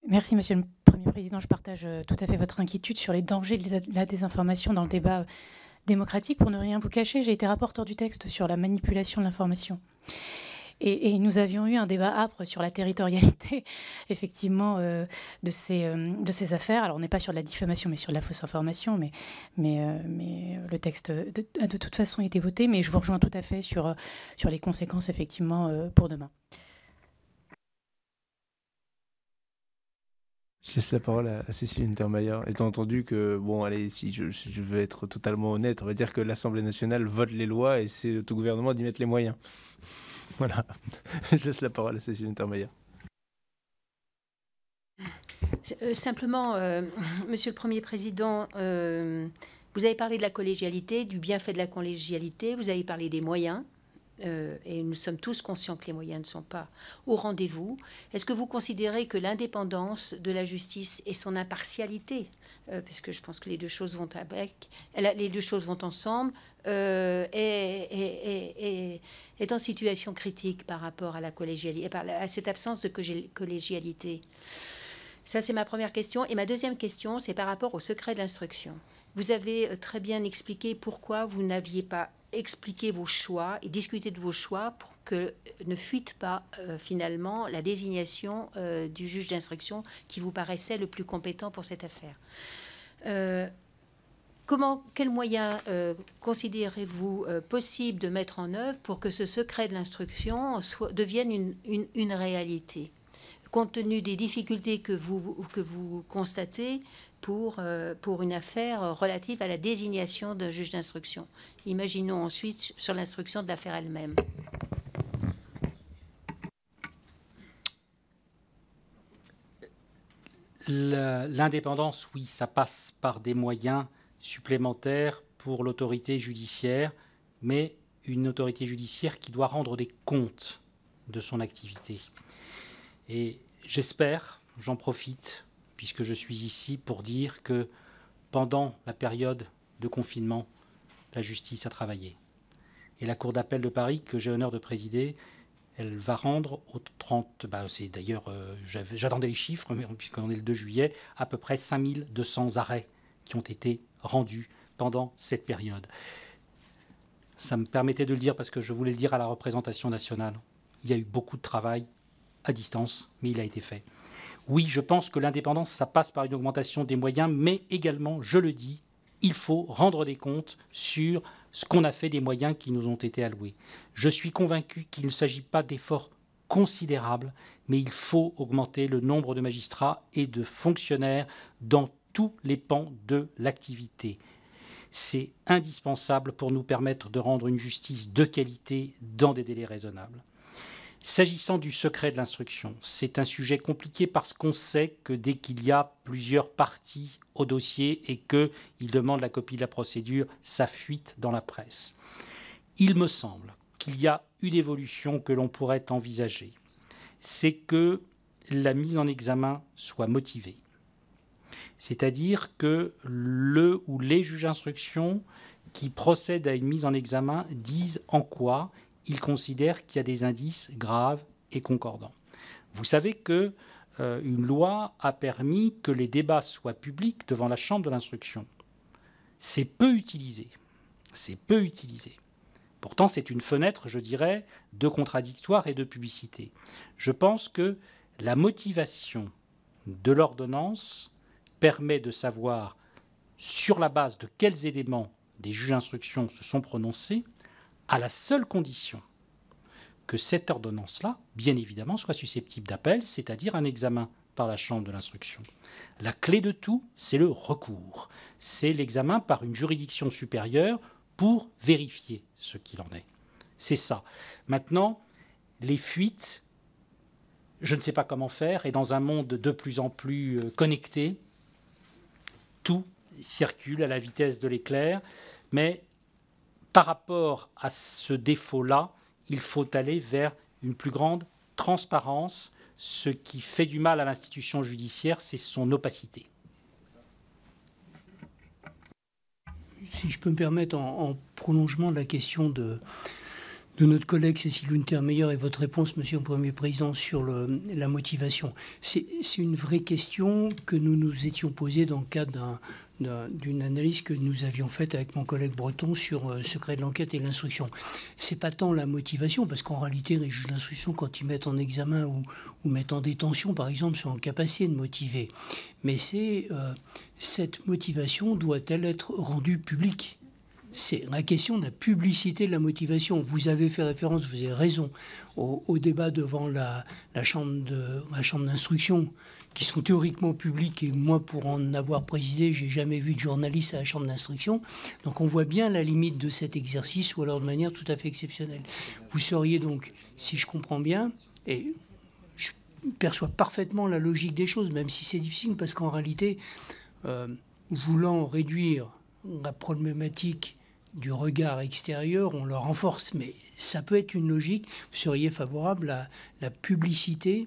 Merci, Monsieur le Premier Président. Je partage euh, tout à fait votre inquiétude sur les dangers de la désinformation dans le débat démocratique. Pour ne rien vous cacher, j'ai été rapporteur du texte sur la manipulation de l'information. Et, nous avions eu un débat âpre sur la territorialité, effectivement, euh, de, ces, euh, de affaires. Alors, on n'est pas sur de la diffamation, mais sur de la fausse information. Mais, mais, euh, mais le texte de, a de toute façon été voté. Mais je vous rejoins tout à fait sur, sur les conséquences, effectivement, pour demain. Je laisse la parole à Cécile Untermeyer. Étant entendu que, bon, allez, si je, je, veux être totalement honnête, on va dire que l'Assemblée nationale vote les lois et c'est au gouvernement d'y mettre les moyens. Voilà, je laisse la parole à Cécile Intermeyer. Euh, simplement, euh, Monsieur le Premier Président, euh, vous avez parlé de la collégialité, du bienfait de la collégialité, vous avez parlé des moyens, et nous sommes tous conscients que les moyens ne sont pas au rendez-vous. Est-ce que vous considérez que l'indépendance de la justice et son impartialité euh, puisque je pense que les deux choses vont avec, les deux choses vont ensemble, euh, est, en situation critique par rapport à la collégialité, par à cette absence de collégialité. Ça, c'est ma première question. Et ma deuxième question, c'est par rapport au secret de l'instruction. Vous avez euh, très bien expliqué pourquoi vous n'aviez pas expliqué vos choix et discuté de vos choix pour ne fuite pas euh, finalement la désignation euh, du juge d'instruction qui vous paraissait le plus compétent pour cette affaire. Euh, quels moyens considérez-vous possible de mettre en œuvre pour que ce secret de l'instruction devienne une, réalité compte tenu des difficultés que vous, constatez pour, pour une affaire relative à la désignation d'un juge d'instruction. Imaginons ensuite sur l'instruction de l'affaire elle-même. L'indépendance, oui, ça passe par des moyens supplémentaires pour l'autorité judiciaire, mais une autorité judiciaire qui doit rendre des comptes de son activité. Et j'espère, j'en profite, puisque je suis ici, pour dire que pendant la période de confinement, la justice a travaillé. Et la Cour d'appel de Paris, que j'ai l'honneur de présider, elle va rendre au 30, bah, c'est d'ailleurs, euh, j'attendais les chiffres, mais puisqu'on est le 2 juillet, à peu près 5200 arrêts qui ont été rendus pendant cette période. Ça me permettait de le dire parce que je voulais le dire à la représentation nationale. Il y a eu beaucoup de travail à distance, mais il a été fait. Oui, je pense que l'indépendance, ça passe par une augmentation des moyens, mais également, je le dis, il faut rendre des comptes sur ce qu'on a fait des moyens qui nous ont été alloués. Je suis convaincu qu'il ne s'agit pas d'efforts considérables, mais il faut augmenter le nombre de magistrats et de fonctionnaires dans tous les pans de l'activité. C'est indispensable pour nous permettre de rendre une justice de qualité dans des délais raisonnables. S'agissant du secret de l'instruction, c'est un sujet compliqué parce qu'on sait que dès qu'il y a plusieurs parties au dossier et qu'il demande la copie de la procédure, ça fuite dans la presse. Il me semble qu'il y a une évolution que l'on pourrait envisager, c'est que la mise en examen soit motivée. C'est-à-dire que le ou les juges d'instruction qui procèdent à une mise en examen disent en quoi il considère qu'il y a des indices graves et concordants. Vous savez que euh, une loi a permis que les débats soient publics devant la chambre de l'instruction. C'est peu utilisé. C'est peu utilisé. Pourtant, c'est une fenêtre, je dirais, de contradictoire et de publicité. Je pense que la motivation de l'ordonnance permet de savoir sur la base de quels éléments des juges d'instruction se sont prononcés, à la seule condition que cette ordonnance-là, bien évidemment, soit susceptible d'appel, c'est-à-dire un examen par la Chambre de l'instruction. La clé de tout, c'est le recours. C'est l'examen par une juridiction supérieure pour vérifier ce qu'il en est. C'est ça. Maintenant, les fuites, je ne sais pas comment faire, et dans un monde de plus en plus euh, connecté, tout circule à la vitesse de l'éclair, mais par rapport à ce défaut-là, il faut aller vers une plus grande transparence. Ce qui fait du mal à l'institution judiciaire, c'est son opacité. Si je peux me permettre, en, prolongement de la question de, notre collègue Cécile Luntermeyer et votre réponse, Monsieur le Premier Président, sur le, la motivation. C'est une vraie question que nous nous étions posée dans le cadre d'un d'une analyse que nous avions faite avec mon collègue Breton sur le euh, secret de l'enquête et l'instruction. C'est pas tant la motivation, parce qu'en réalité, les juges d'instruction, quand ils mettent en examen ou, mettent en détention, par exemple, sont en capacité de motiver. Mais c'est euh, cette motivation doit-elle être rendue publique c'est la question de la publicité de la motivation. Vous avez fait référence, vous avez raison, au, débat devant la, la chambre d'instruction qui sont théoriquement publics, et moi, pour en avoir présidé, j'ai jamais vu de journaliste à la chambre d'instruction. Donc on voit bien la limite de cet exercice, ou alors de manière tout à fait exceptionnelle. Vous seriez donc, si je comprends bien, et je perçois parfaitement la logique des choses, même si c'est difficile, parce qu'en réalité, euh, voulant réduire la problématique du regard extérieur, on le renforce, mais ça peut être une logique. Vous seriez favorable à la publicité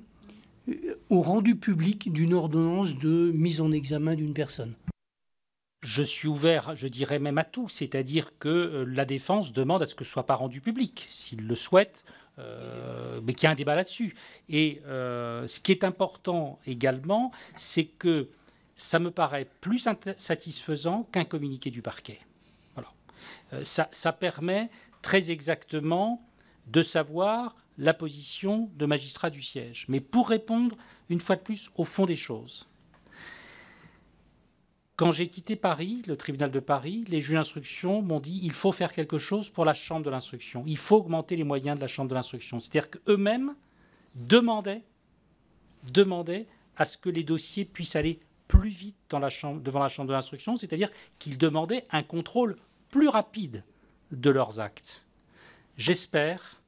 euh, au rendu public d'une ordonnance de mise en examen d'une personne je suis ouvert, je dirais même à tout, c'est-à-dire que euh, la défense demande à ce que ce soit pas rendu public, s'il le souhaite, euh, mais qu'il y ait un débat là-dessus. Et euh, ce qui est important également, c'est que ça me paraît plus satisfaisant qu'un communiqué du parquet. ça, ça, permet très exactement de savoir la position de magistrat du siège, mais pour répondre une fois de plus au fond des choses. Quand j'ai quitté Paris, le tribunal de Paris, les juges d'instruction m'ont dit il faut faire quelque chose pour la chambre de l'instruction. Il faut augmenter les moyens de la chambre de l'instruction. C'est-à-dire qu'eux-mêmes demandaient, demandaient à ce que les dossiers puissent aller plus vite devant la chambre de l'instruction, c'est-à-dire qu'ils demandaient un contrôle plus rapide de leurs actes. J'espère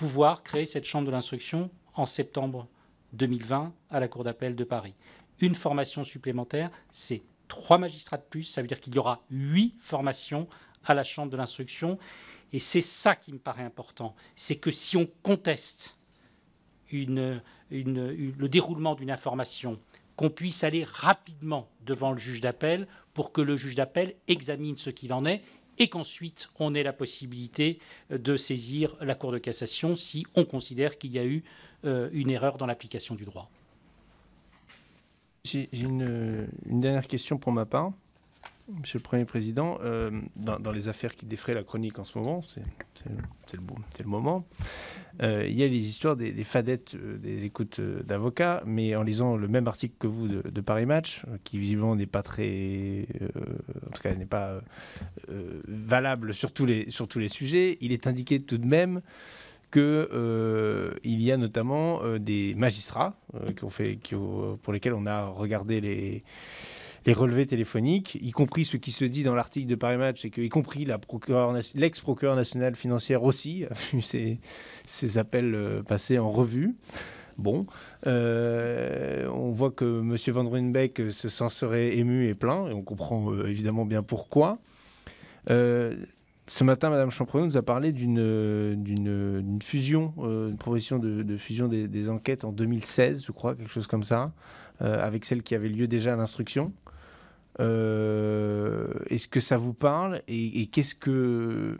pouvoir créer cette chambre de l'instruction en septembre 2020 à la Cour d'appel de Paris. Une formation supplémentaire, c'est trois magistrats de plus, ça veut dire qu'il y aura huit formations à la chambre de l'instruction. Et c'est ça qui me paraît important, c'est que si on conteste le déroulement d'une information, qu'on puisse aller rapidement devant le juge d'appel pour que le juge d'appel examine ce qu'il en est et qu'ensuite on ait la possibilité euh, de saisir la Cour de cassation si on considère qu'il y a eu euh, une erreur dans l'application du droit. J'ai euh, une, dernière question pour ma part. Monsieur le Premier Président, euh, dans, les affaires qui défraient la chronique en ce moment, c'est le, moment, euh, il y a les histoires des, fadettes euh, des écoutes d'avocats, mais en lisant le même article que vous de, Paris Match, qui visiblement n'est pas très. en tout cas, n'est pas valable sur tous, les, sur tous les sujets, il est indiqué tout de même qu'il y a notamment des magistrats pour lesquels on a regardé les, les relevés téléphoniques, y compris ce qui se dit dans l'article de Paris Match, et que, y compris l'ex-procureur national financière aussi a vu ses, appels euh, passés en revue. Bon, euh, on voit que M. Van Runbeck euh, se s'en serait ému et plein, et on comprend évidemment bien pourquoi. ce matin, Mme Champrenaud nous a parlé d'une fusion, une proposition de, fusion des, des, enquêtes en 2016, je crois, quelque chose comme ça, avec celle qui avait lieu déjà à l'instruction. Euh, est-ce que ça vous parle et, qu'est-ce que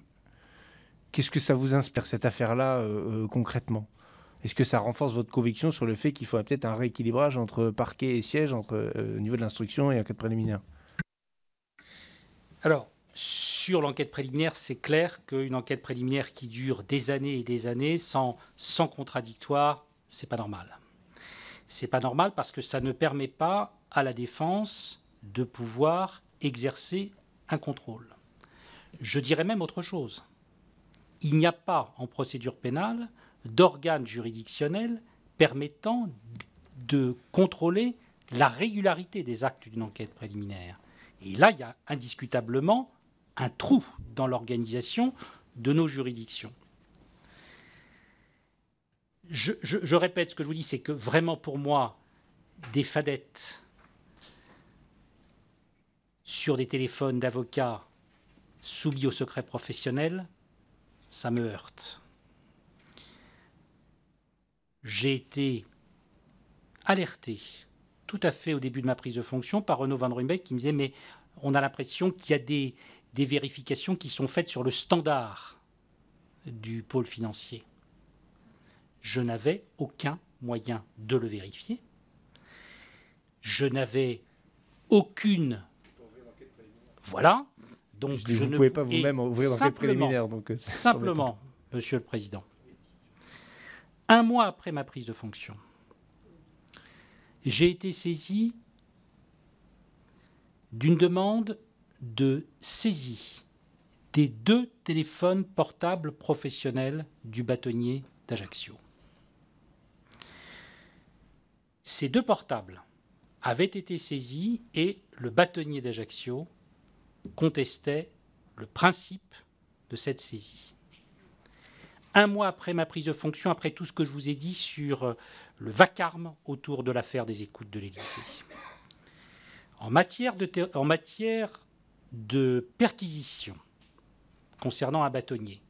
qu'est-ce que ça vous inspire cette affaire-là euh, euh, concrètement est-ce que ça renforce votre conviction sur le fait qu'il faut peut-être un rééquilibrage entre parquet et siège, entre niveau de l'instruction et enquête préliminaire Alors, sur l'enquête préliminaire, c'est clair qu'une enquête préliminaire qui dure des années et des années sans, sans contradictoire, c'est pas normal. C'est pas normal parce que ça ne permet pas à la défense de pouvoir exercer un contrôle. Je dirais même autre chose. Il n'y a pas en procédure pénale d'organe juridictionnel permettant de contrôler la régularité des actes d'une enquête préliminaire. Et là, il y a indiscutablement un trou dans l'organisation de nos juridictions. Je, je, répète ce que je vous dis, c'est que vraiment pour moi, des fadettes sur des téléphones d'avocats soumis au secret professionnel, ça me heurte. J'ai été alerté tout à fait au début de ma prise de fonction par Renaud Van Rumbeck qui me disait mais on a l'impression qu'il y a des, des vérifications qui sont faites sur le standard du pôle financier. Je n'avais aucun moyen de le vérifier. Je n'avais aucune voilà. Donc je, ne pouvez pas vous-même ouvrir les préliminaire. Donc euh, simplement, Monsieur le Président, un mois après ma prise de fonction, j'ai été saisi d'une demande de saisie des deux téléphones portables professionnels du bâtonnier d'Ajaccio. Ces deux portables avaient été saisis et le bâtonnier d'Ajaccio contestait le principe de cette saisie. Un mois après ma prise de fonction, après tout ce que je vous ai dit sur euh, le vacarme autour de l'affaire des écoutes de l'Élysée. En matière de, en matière de perquisition concernant un bâtonnier,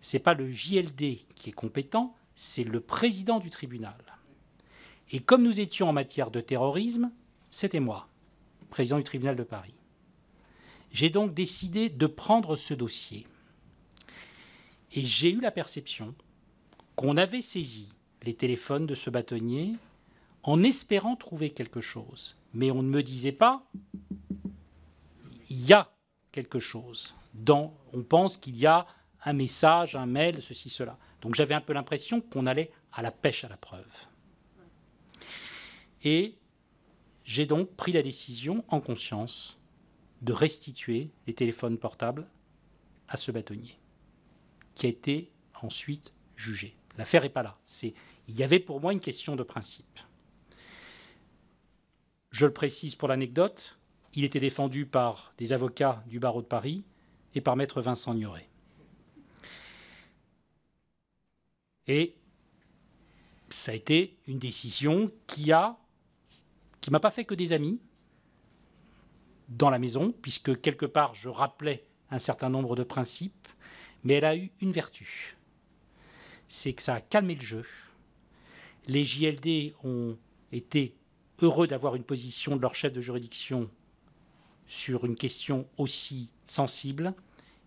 ce n'est pas le JLD qui est compétent, c'est le président du tribunal. Et comme nous étions en matière de terrorisme, c'était moi, président du tribunal de Paris. J'ai donc décidé de prendre ce dossier. Et j'ai eu la perception qu'on avait saisi les téléphones de ce bâtonnier en espérant trouver quelque chose. Mais on ne me disait pas, il y a quelque chose. Dans, on pense qu'il y a un message, un mail, ceci, cela. Donc j'avais un peu l'impression qu'on allait à la pêche à la preuve. Et j'ai donc pris la décision en conscience de restituer les téléphones portables à ce bâtonnier, qui a été ensuite jugé. L'affaire n'est pas là. C'est, il y avait pour moi une question de principe. Je le précise pour l'anecdote, il était défendu par des avocats du barreau de Paris et par maître Vincent Ignoré. Et ça a été une décision qui a qui m'a pas fait que des amis, dans la maison, puisque quelque part je rappelais un certain nombre de principes, mais elle a eu une vertu, c'est que ça a calmé le jeu. Les JLD ont été heureux d'avoir une position de leur chef de juridiction sur une question aussi sensible,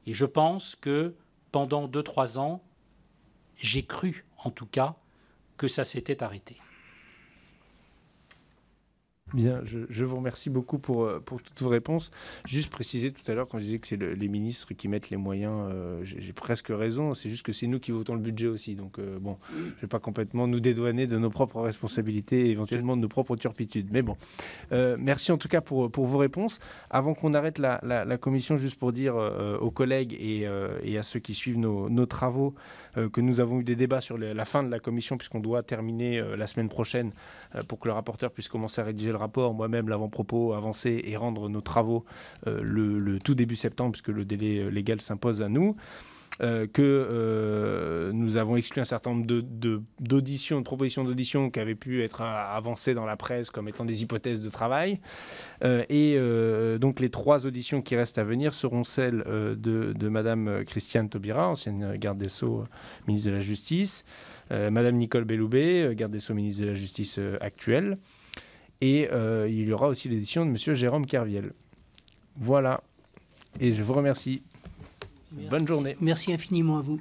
et je pense que pendant 2-3 ans, j'ai cru en tout cas que ça s'était arrêté. Bien, je, vous remercie beaucoup pour, euh, pour toutes vos réponses. Juste préciser tout à l'heure, quand je disais que c'est les ministres qui mettent les moyens, euh, j'ai, presque raison. C'est juste que c'est nous qui votons le budget aussi. Donc, euh, bon, je ne vais pas complètement nous dédouaner de nos propres responsabilités et éventuellement de nos propres turpitudes. Mais bon, merci en tout cas pour, vos réponses. Avant qu'on arrête la, commission, juste pour dire aux collègues et, à ceux qui suivent nos, nos travaux, euh, que nous avons eu des débats sur la fin de la commission, puisqu'on doit terminer euh, la semaine prochaine euh, pour que le rapporteur puisse commencer à rédiger le rapport, moi-même l'avant-propos avancer et rendre nos travaux le, tout début septembre, puisque le délai légal s'impose à nous. Euh, que euh, nous avons exclu un certain nombre d'auditions, de, de, propositions d'auditions qui avaient pu être euh, avancées dans la presse comme étant des hypothèses de travail. et donc les trois auditions qui restent à venir seront celles de, de Madame Christiane Taubira, ancienne garde des Sceaux, ministre de la Justice, Madame Nicole Belloubet, garde des Sceaux, ministre de la Justice actuelle. Et il y aura aussi l'édition de Monsieur Jérôme Kerviel. Voilà. Et je vous remercie. Bonne journée. Merci infiniment à vous.